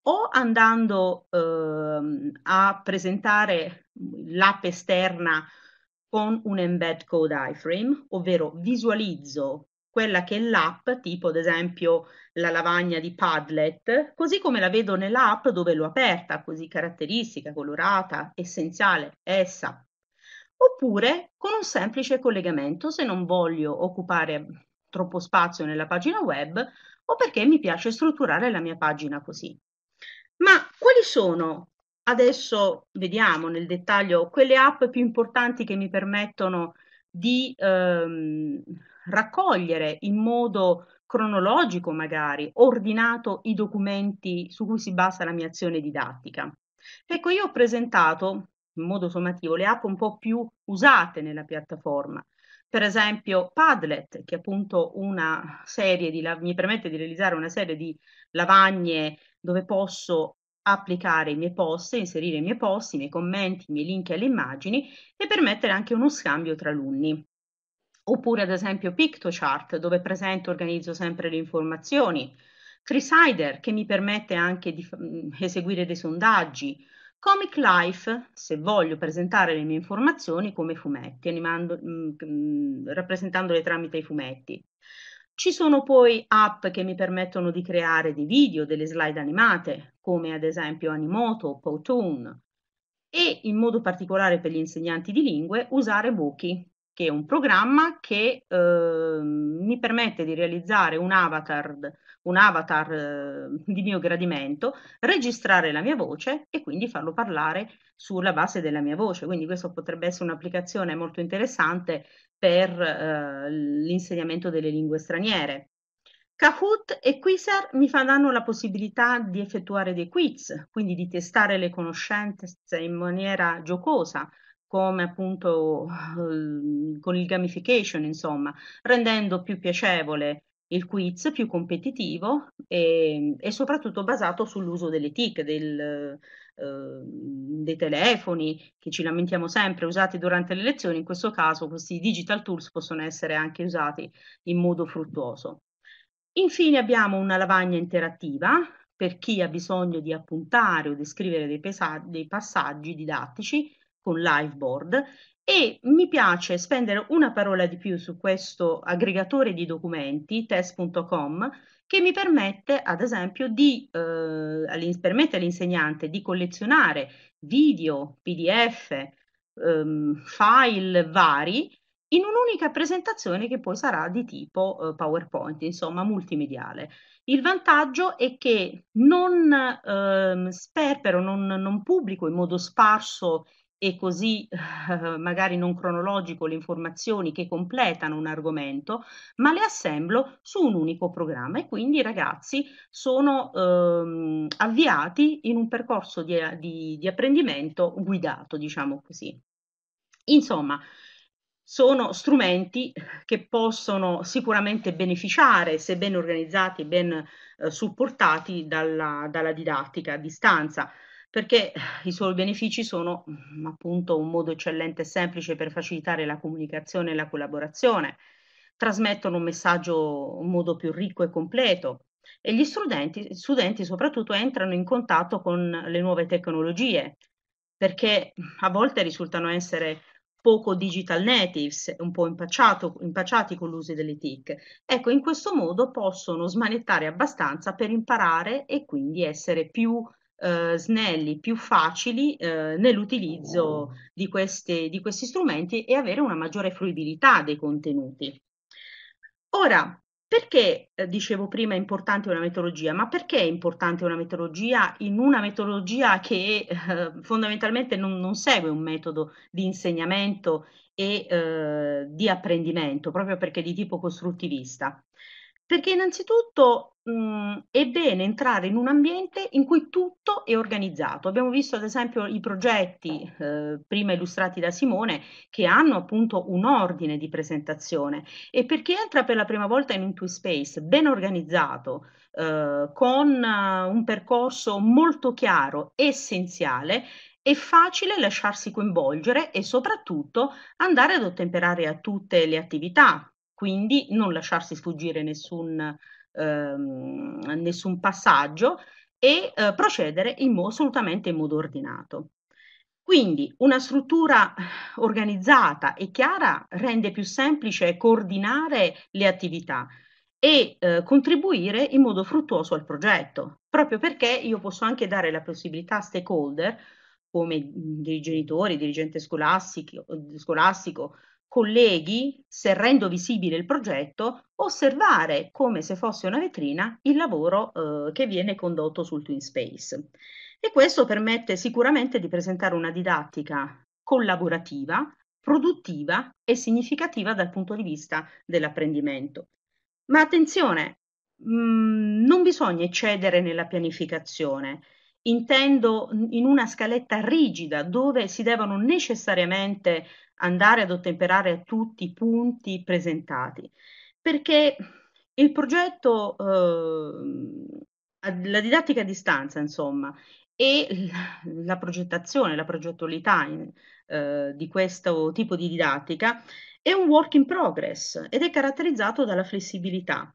S3: o andando ehm, a presentare l'app esterna con un embed code iframe, ovvero visualizzo quella che è l'app, tipo ad esempio la lavagna di Padlet, così come la vedo nell'app dove l'ho aperta, così caratteristica, colorata, essenziale, essa. Oppure con un semplice collegamento, se non voglio occupare troppo spazio nella pagina web o perché mi piace strutturare la mia pagina così. Ma quali sono adesso, vediamo nel dettaglio, quelle app più importanti che mi permettono di ehm, raccogliere in modo cronologico magari, ordinato i documenti su cui si basa la mia azione didattica. Ecco, io ho presentato in modo sommativo le app un po' più usate nella piattaforma, per esempio Padlet, che è appunto una serie di, la- mi permette di realizzare una serie di lavagne dove posso applicare i miei post, inserire i miei post, i miei commenti, i miei link alle immagini e permettere anche uno scambio tra alunni. Oppure ad esempio PictoChart, dove presento e organizzo sempre le informazioni. Crisider, che mi permette anche di f- eseguire dei sondaggi Comic Life, se voglio presentare le mie informazioni come fumetti, animando, mh, mm, mm, rappresentandole tramite i fumetti. Ci sono poi app che mi permettono di creare dei video, delle slide animate, come ad esempio Animoto o Powtoon, e in modo particolare per gli insegnanti di lingue usare Bookie, che è un programma che eh, mi permette di realizzare un avatar, un avatar eh, di mio gradimento, registrare la mia voce e quindi farlo parlare sulla base della mia voce. Quindi questo potrebbe essere un'applicazione molto interessante per eh, l'insegnamento delle lingue straniere. Kahoot e Quizer mi danno la possibilità di effettuare dei quiz, quindi di testare le conoscenze in maniera giocosa, come appunto ehm, con il gamification, insomma, rendendo più piacevole il quiz, più competitivo e, ehm, e soprattutto basato sull'uso delle TIC, del, eh, dei telefoni che ci lamentiamo sempre usati durante le lezioni, in questo caso questi digital tools possono essere anche usati in modo fruttuoso. Infine abbiamo una lavagna interattiva per chi ha bisogno di appuntare o descrivere dei, dei passaggi didattici con Liveboard e mi piace spendere una parola di più su questo aggregatore di documenti, test.com, che mi permette, ad esempio, di, eh, permette all'insegnante di collezionare video, PDF, ehm, file vari in un'unica presentazione che poi sarà di tipo eh, PowerPoint, insomma multimediale. Il vantaggio è che non ehm, sperpero, non, non pubblico in modo sparso e così eh, magari non cronologico le informazioni che completano un argomento, ma le assemblo su un unico programma e quindi i ragazzi sono ehm, avviati in un percorso di, di, di apprendimento guidato, diciamo così. Insomma, sono strumenti che possono sicuramente beneficiare, se ben organizzati e ben eh, supportati, dalla, dalla didattica a distanza perché eh, i suoi benefici sono mm, appunto un modo eccellente e semplice per facilitare la comunicazione e la collaborazione, trasmettono un messaggio in modo più ricco e completo e gli studenti, studenti soprattutto entrano in contatto con le nuove tecnologie, perché mm, a volte risultano essere poco digital natives, un po' impacciati con l'uso delle TIC. Ecco, in questo modo possono smanettare abbastanza per imparare e quindi essere più eh, snelli, più facili eh, nell'utilizzo di, queste, di questi strumenti e avere una maggiore fruibilità dei contenuti. Ora, perché eh, dicevo prima è importante una metodologia? Ma perché è importante una metodologia in una metodologia che eh, fondamentalmente non, non, segue un metodo di insegnamento e eh, di apprendimento, proprio perché è di tipo costruttivista? Perché innanzitutto mh, mhmm, è bene entrare in un ambiente in cui tutto è organizzato. Abbiamo visto ad esempio i progetti eh, prima illustrati da Simone che hanno appunto un ordine di presentazione e per chi entra per la prima volta in un two space ben organizzato, eh, con eh, un percorso molto chiaro, essenziale, è facile lasciarsi coinvolgere e soprattutto andare ad ottemperare a tutte le attività quindi non lasciarsi sfuggire nessun, ehm, nessun passaggio e eh, procedere in mo- assolutamente in modo ordinato. Quindi una struttura organizzata e chiara rende più semplice coordinare le attività e eh, contribuire in modo fruttuoso al progetto, proprio perché io posso anche dare la possibilità a stakeholder come mm, dei genitori, dirigente scolastico, scolastico colleghi, se rendo visibile il progetto, osservare come se fosse una vetrina il lavoro eh, che viene condotto sul Twin Space. E questo permette sicuramente di presentare una didattica collaborativa, produttiva e significativa dal punto di vista dell'apprendimento. Ma attenzione, mh, mm, non bisogna eccedere nella pianificazione. Intendo in una scaletta rigida dove si devono necessariamente andare ad ottemperare tutti i punti presentati, perché il progetto, eh, la didattica a distanza, insomma, e la progettazione, la progettualità in, eh, di questo tipo di didattica è un work in progress ed è caratterizzato dalla flessibilità.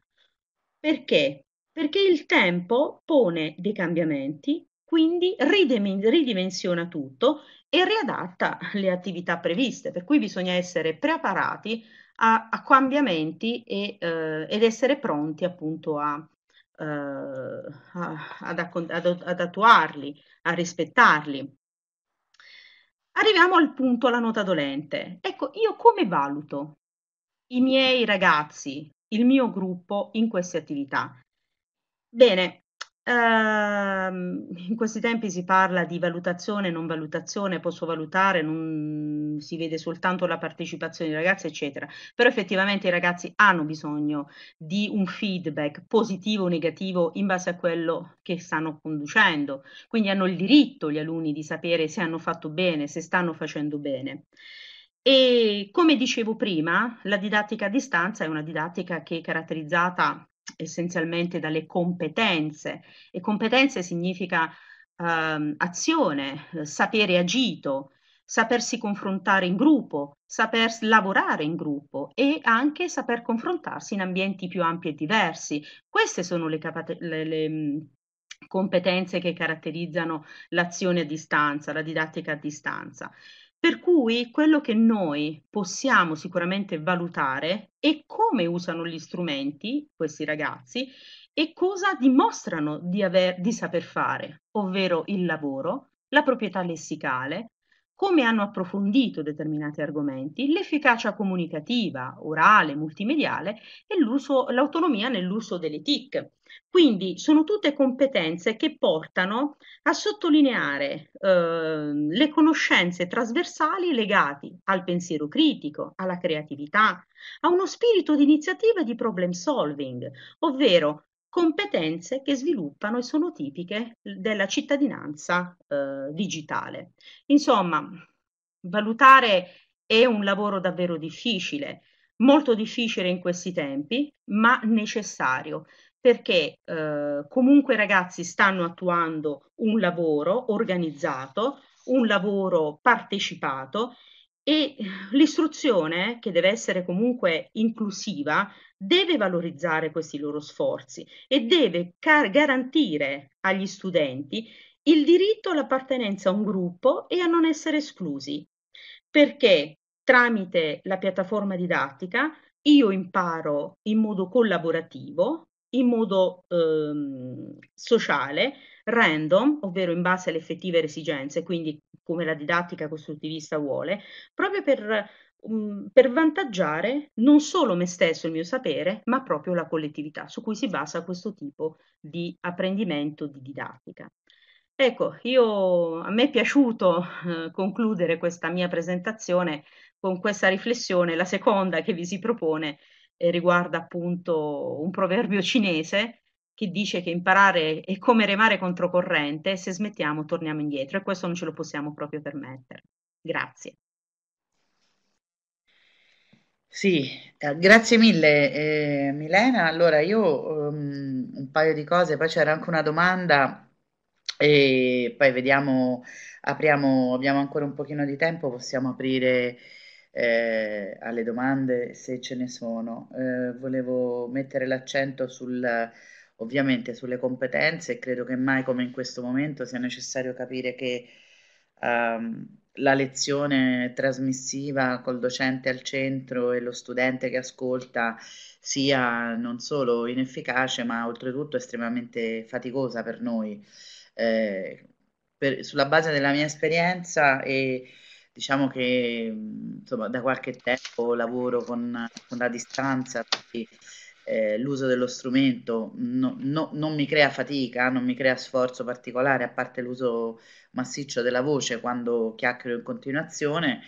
S3: Perché? Perché il tempo pone dei cambiamenti, quindi ridimensiona tutto e riadatta le attività previste, per cui bisogna essere preparati a, a cambiamenti e, eh, ed essere pronti appunto a, eh, a, ad, ad, ad attuarli, a rispettarli. Arriviamo al punto, alla nota dolente. Ecco, io come valuto i miei ragazzi, il mio gruppo in queste attività? Bene, Ehm, in questi tempi si parla di valutazione, non valutazione, posso valutare, non si vede soltanto la partecipazione dei ragazzi, eccetera. Però effettivamente i ragazzi hanno bisogno di un feedback positivo o negativo in base a quello che stanno conducendo. Quindi hanno il diritto gli alunni di sapere se hanno fatto bene, se stanno facendo bene. E come dicevo prima, la didattica a distanza è una didattica che è caratterizzata essenzialmente dalle competenze e competenze significa ehm, azione, sapere agito, sapersi confrontare in gruppo, saper lavorare in gruppo e anche saper confrontarsi in ambienti più ampi e diversi. Queste sono le, capa- le, le mm, competenze che caratterizzano l'azione a distanza, la didattica a distanza. Per cui quello che noi possiamo sicuramente valutare è come usano gli strumenti questi ragazzi e cosa dimostrano di, aver, di saper fare, ovvero il lavoro, la proprietà lessicale, come hanno approfondito determinati argomenti, l'efficacia comunicativa, orale, multimediale e l'autonomia nell'uso delle TIC. Quindi sono tutte competenze che portano a sottolineare eh, le conoscenze trasversali legate al pensiero critico, alla creatività, a uno spirito di iniziativa e di problem solving, ovvero competenze che sviluppano e sono tipiche della cittadinanza eh, digitale. Insomma, valutare è un lavoro davvero difficile, molto difficile in questi tempi, ma necessario perché eh, comunque i ragazzi stanno attuando un lavoro organizzato, un lavoro partecipato e l'istruzione, che deve essere comunque inclusiva, deve valorizzare questi loro sforzi e deve car- garantire agli studenti il diritto all'appartenenza a un gruppo e a non essere esclusi, perché tramite la piattaforma didattica io imparo in modo collaborativo, in modo ehm, sociale, random, ovvero in base alle effettive esigenze, quindi come la didattica costruttivista vuole, proprio per, um, per vantaggiare non solo me stesso, e il mio sapere, ma proprio la collettività su cui si basa questo tipo di apprendimento di didattica. Ecco, io, a me è piaciuto eh, concludere questa mia presentazione con questa riflessione, la seconda che vi si propone, riguarda appunto un proverbio cinese che dice che imparare è come remare controcorrente e se smettiamo torniamo indietro e questo non ce lo possiamo proprio permettere. Grazie.
S1: Sì, eh, grazie mille eh, Milena. Allora io um, un paio di cose, poi c'era anche una domanda e poi vediamo, apriamo, abbiamo ancora un pochino di tempo, possiamo aprire eh, alle domande se ce ne sono. Eh, volevo mettere l'accento sul, ovviamente sulle competenze e credo che mai come in questo momento sia necessario capire che ehm, la lezione trasmissiva col docente al centro e lo studente che ascolta sia non solo inefficace ma oltretutto estremamente faticosa per noi. Eh, per, sulla base della mia esperienza e diciamo che insomma, da qualche tempo lavoro con, con la distanza, quindi eh, l'uso dello strumento no, no, non mi crea fatica, non mi crea sforzo particolare, a parte l'uso massiccio della voce quando chiacchiero in continuazione,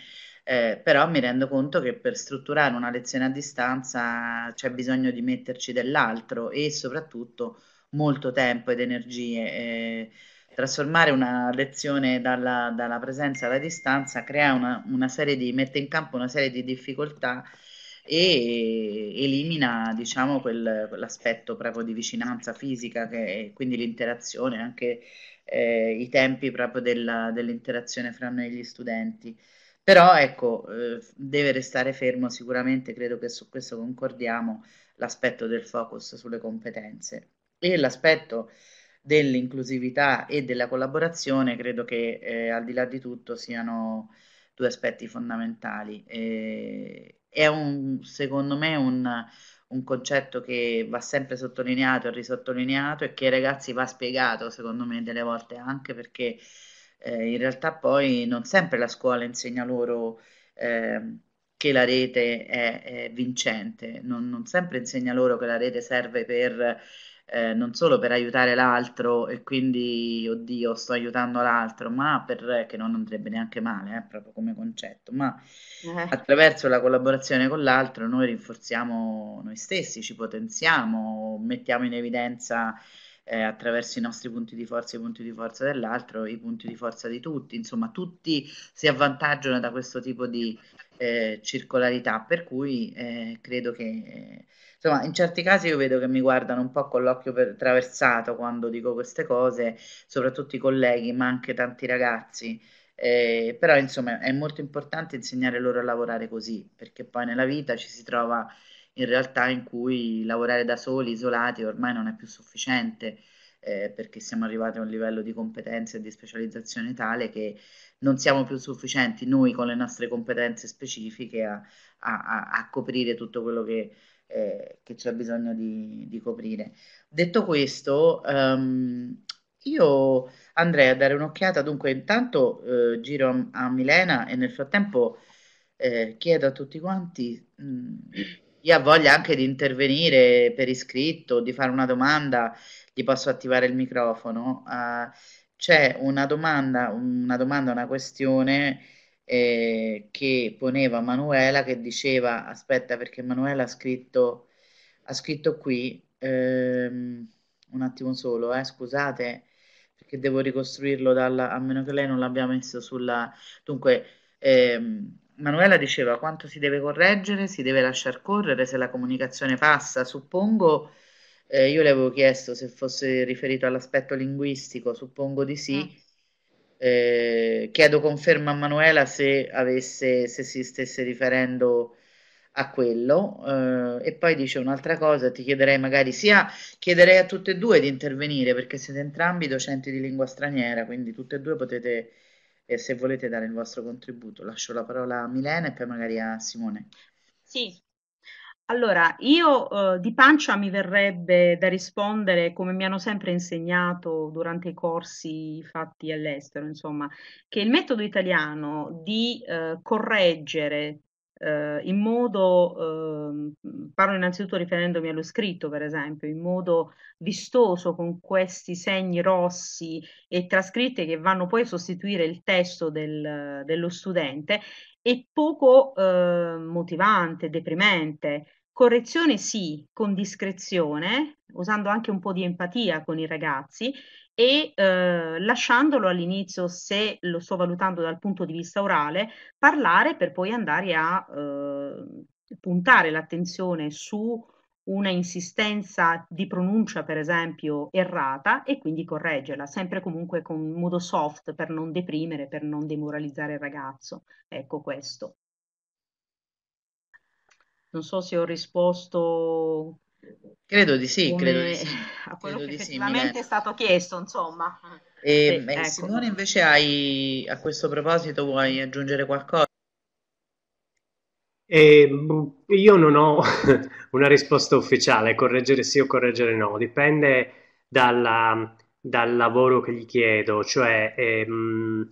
S1: eh, però mi rendo conto che per strutturare una lezione a distanza c'è bisogno di metterci dell'altro e soprattutto molto tempo ed energie. Eh, trasformare una lezione dalla, dalla presenza alla distanza crea una, una, serie di, mette in campo una serie di difficoltà e elimina diciamo quel, quell'aspetto proprio di vicinanza fisica che quindi l'interazione anche eh, i tempi proprio della, dell'interazione fra noi e gli studenti però ecco eh, deve restare fermo sicuramente credo che su questo concordiamo l'aspetto del focus sulle competenze e l'aspetto dell'inclusività e della collaborazione credo che eh, al di là di tutto siano due aspetti fondamentali. Eh, è un, secondo me un, un, concetto che va sempre sottolineato e risottolineato e che ai ragazzi va spiegato secondo me delle volte anche perché eh, in realtà poi non sempre la scuola insegna loro ehm, che la rete è, è vincente, non, non sempre insegna loro che la rete serve per eh, non solo per aiutare l'altro e quindi, oddio, sto aiutando l'altro, ma per, eh, che non andrebbe neanche male, eh, proprio come concetto, ma eh. attraverso la collaborazione con l'altro noi rinforziamo noi stessi, ci potenziamo, mettiamo in evidenza eh, attraverso i nostri punti di forza, i punti di forza dell'altro, i punti di forza di tutti, insomma tutti si avvantaggiano da questo tipo di eh, circolarità, per cui eh, credo che insomma, in certi casi io vedo che mi guardano un po' con l'occhio traversato quando dico queste cose, soprattutto i colleghi, ma anche tanti ragazzi. Eh, però insomma è molto importante insegnare loro a lavorare così, perché poi nella vita ci si trova in realtà in cui lavorare da soli, isolati, ormai non è più sufficiente, eh, perché siamo arrivati a un livello di competenze e di specializzazione tale che non siamo più sufficienti noi con le nostre competenze specifiche a, a, a coprire tutto quello che eh, che c'è bisogno di, di, coprire. Detto questo, um, io andrei a dare un'occhiata, dunque intanto eh, giro a, a, Milena e nel frattempo eh, chiedo a tutti quanti mh, mm, chi ha voglia anche di intervenire per iscritto, di fare una domanda, gli posso attivare il microfono. Uh, c'è una domanda, una domanda, una questione eh, che poneva Manuela che diceva aspetta perché Manuela ha scritto, ha scritto qui ehm, un attimo solo eh, scusate perché devo ricostruirlo dalla, a meno che lei non l'abbia messo sulla dunque ehm, Manuela diceva quanto si deve correggere, si deve lasciar correre se la comunicazione passa, suppongo, eh, io le avevo chiesto se fosse riferito all'aspetto linguistico, suppongo di sì, ah. Eh, chiedo conferma a Manuela se, avesse, se si stesse riferendo a quello eh, e poi dice un'altra cosa ti chiederei magari sia chiederei a tutte e due di intervenire perché siete entrambi docenti di lingua straniera quindi tutte e due potete eh, se volete dare il vostro contributo lascio la parola a Milena e poi magari a Simone
S3: sì allora, io eh, di pancia mi verrebbe da rispondere, come mi hanno sempre insegnato durante i corsi fatti all'estero, insomma, che il metodo italiano di eh, correggere eh, in modo, ehm, parlo innanzitutto riferendomi allo scritto, per esempio, in modo vistoso con questi segni rossi e trascritte che vanno poi a sostituire il testo del, dello studente, è poco ehm, motivante, deprimente Correzione sì, con discrezione, usando anche un po' di empatia con i ragazzi e eh, lasciandolo all'inizio, se lo sto valutando dal punto di vista orale, parlare per poi andare a eh, puntare l'attenzione su una insistenza di pronuncia, per esempio, errata e quindi correggerla, sempre comunque con modo soft per non deprimere, per non demoralizzare il ragazzo. Ecco questo. Non so se ho risposto. Credo di sì, credo di sì. *laughs* A quello credo che effettivamente sì, è stato chiesto, insomma.
S1: E, sì, eh, ecco. Simone, invece, hai, a questo proposito vuoi aggiungere
S2: qualcosa? Eh, io non ho *laughs* una risposta ufficiale, correggere sì o correggere no, dipende dalla, dal lavoro che gli chiedo, cioè ehm,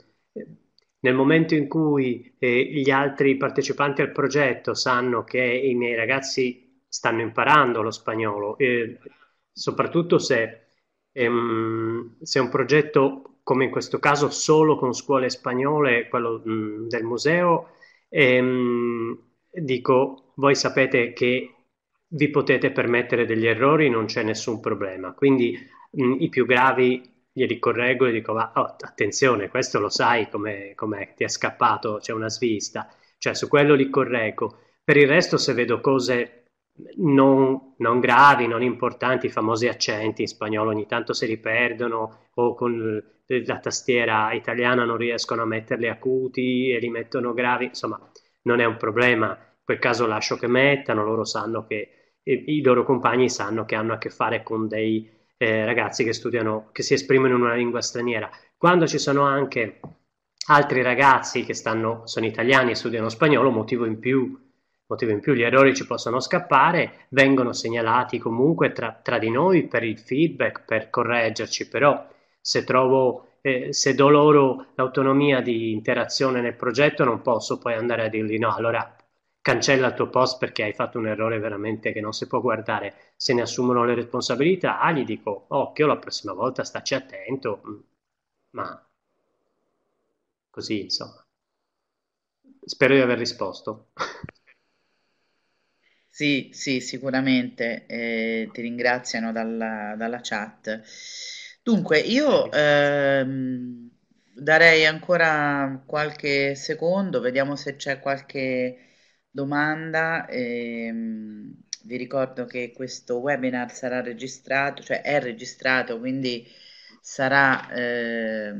S2: nel momento in cui eh, gli altri partecipanti al progetto sanno che i miei ragazzi stanno imparando lo spagnolo, eh, soprattutto se, ehm, se un progetto come in questo caso solo con scuole spagnole, quello mh, mm, del museo, ehm, dico, voi sapete che vi potete permettere degli errori, non c'è nessun problema. Quindi mh, mm, i più gravi glieli correggo e dico ma oh, attenzione, questo lo sai come ti è scappato, c'è una svista, cioè su quello li correggo. Per il resto se vedo cose non, non, gravi, non importanti, i famosi accenti in spagnolo ogni tanto se li perdono o con eh, la tastiera italiana non riescono a metterli acuti e li mettono gravi, insomma non è un problema, in quel caso lascio che mettano, loro sanno che i loro compagni sanno che hanno a che fare con dei eh, ragazzi che studiano, che si esprimono in una lingua straniera. Quando ci sono anche altri ragazzi che stanno, sono italiani e studiano spagnolo, motivo in più motivo in più, gli errori ci possono scappare, vengono segnalati comunque tra, tra di noi per il feedback, per correggerci, però se, trovo, eh, se do loro l'autonomia di interazione nel progetto non posso poi andare a dirgli no, allora cancella il tuo post perché hai fatto un errore veramente che non si può guardare, se ne assumono le responsabilità, ah, gli dico occhio la prossima volta, staci attento, mm. ma così insomma. Spero di aver risposto. Sì, sì,
S1: sicuramente eh, ti ringraziano dalla, dalla, chat. Dunque, io ehm, darei ancora qualche secondo, vediamo se c'è qualche domanda. Ehm, vi ricordo che questo webinar sarà registrato, cioè è registrato, quindi sarà, eh,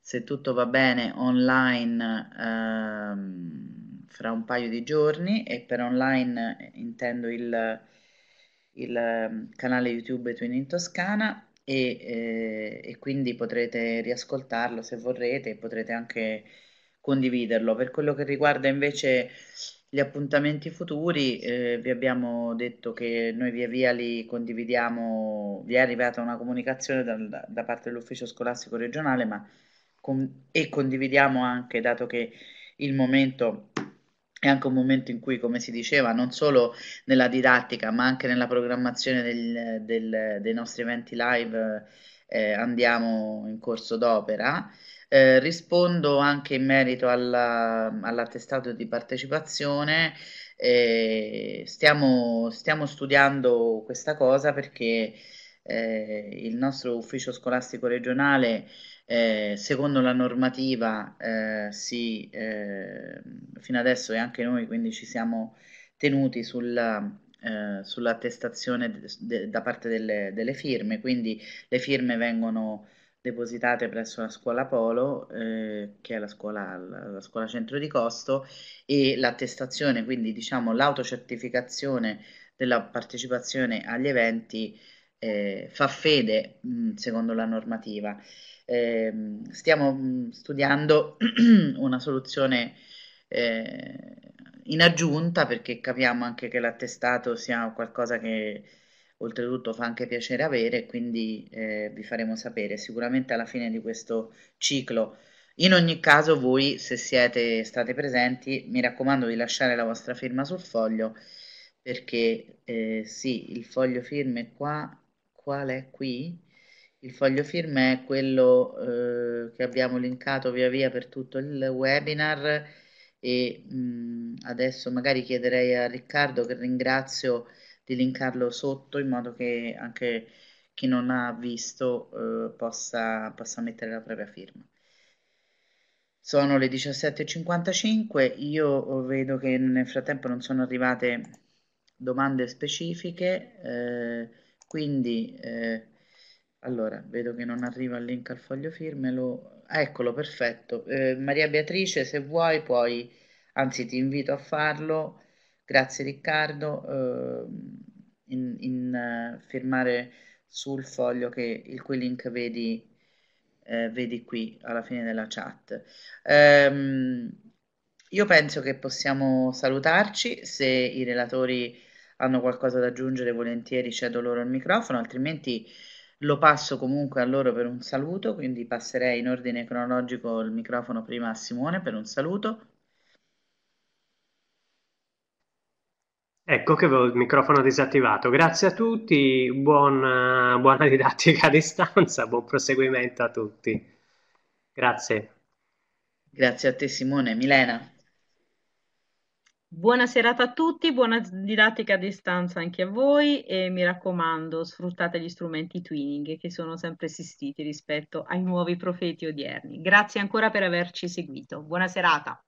S1: se tutto va bene, online eh, fra un paio di giorni e per online intendo il, il ehm, canale YouTube Twin in Toscana e, eh, e quindi potrete riascoltarlo se vorrete, potrete anche condividerlo. Per quello che riguarda invece gli appuntamenti futuri, eh, vi abbiamo detto che noi via via li condividiamo, vi è arrivata una comunicazione dal, da parte dell'ufficio scolastico regionale, ma con, e condividiamo anche, dato che il momento è anche un momento in cui, come si diceva, non solo nella didattica, ma anche nella programmazione del, del, dei nostri eventi live eh, andiamo in corso d'opera. Eh, rispondo anche in merito alla, all'attestato di partecipazione. Eh, stiamo, stiamo, studiando questa cosa perché eh, il nostro ufficio scolastico regionale, eh, secondo la normativa, eh, si, eh, fino adesso e anche noi quindi ci siamo tenuti sulla, sull'attestazione da parte delle, delle firme, quindi le firme vengono depositate presso la scuola Polo, eh, che è la scuola, la, la scuola, centro di costo, e l'attestazione, quindi diciamo l'autocertificazione della partecipazione agli eventi eh, fa fede mh, mm, secondo la normativa. Eh, stiamo mm, studiando *clears throat* una soluzione eh, in aggiunta perché capiamo anche che l'attestato sia qualcosa che oltretutto fa anche piacere avere, quindi eh, vi faremo sapere sicuramente alla fine di questo ciclo. In ogni caso voi, se siete state presenti, mi raccomando di lasciare la vostra firma sul foglio, perché eh, sì, il foglio firme qua, qual è qui? Il foglio firme è quello eh, che abbiamo linkato via via per tutto il webinar e mh, mm, adesso magari chiederei a Riccardo che ringrazio di linkarlo sotto in modo che anche chi non ha visto eh, possa, possa mettere la propria firma. Sono le 17.55, io vedo che nel frattempo non sono arrivate domande specifiche, eh, quindi eh, allora vedo che non arriva il link al foglio firme, lo... Ah, eccolo perfetto. Eh, Maria Beatrice se vuoi puoi, anzi ti invito a farlo, Grazie Riccardo, ehm, in, in eh, firmare sul foglio che, il cui link vedi, eh, vedi qui alla fine della chat. Ehm, io penso che possiamo salutarci, se i relatori hanno qualcosa da aggiungere volentieri cedo loro il microfono, altrimenti lo passo comunque a loro per un saluto, quindi passerei in ordine cronologico il microfono prima a Simone per un
S2: saluto. Ecco che avevo il microfono disattivato. Grazie a tutti, buona, eh, buona didattica a distanza, buon proseguimento a tutti. Grazie.
S1: Grazie a te Simone. Milena.
S3: Buona serata a tutti, buona didattica a distanza anche a voi e mi raccomando sfruttate gli strumenti twinning che sono sempre esistiti rispetto ai nuovi profeti odierni. Grazie ancora per averci seguito. Buona serata.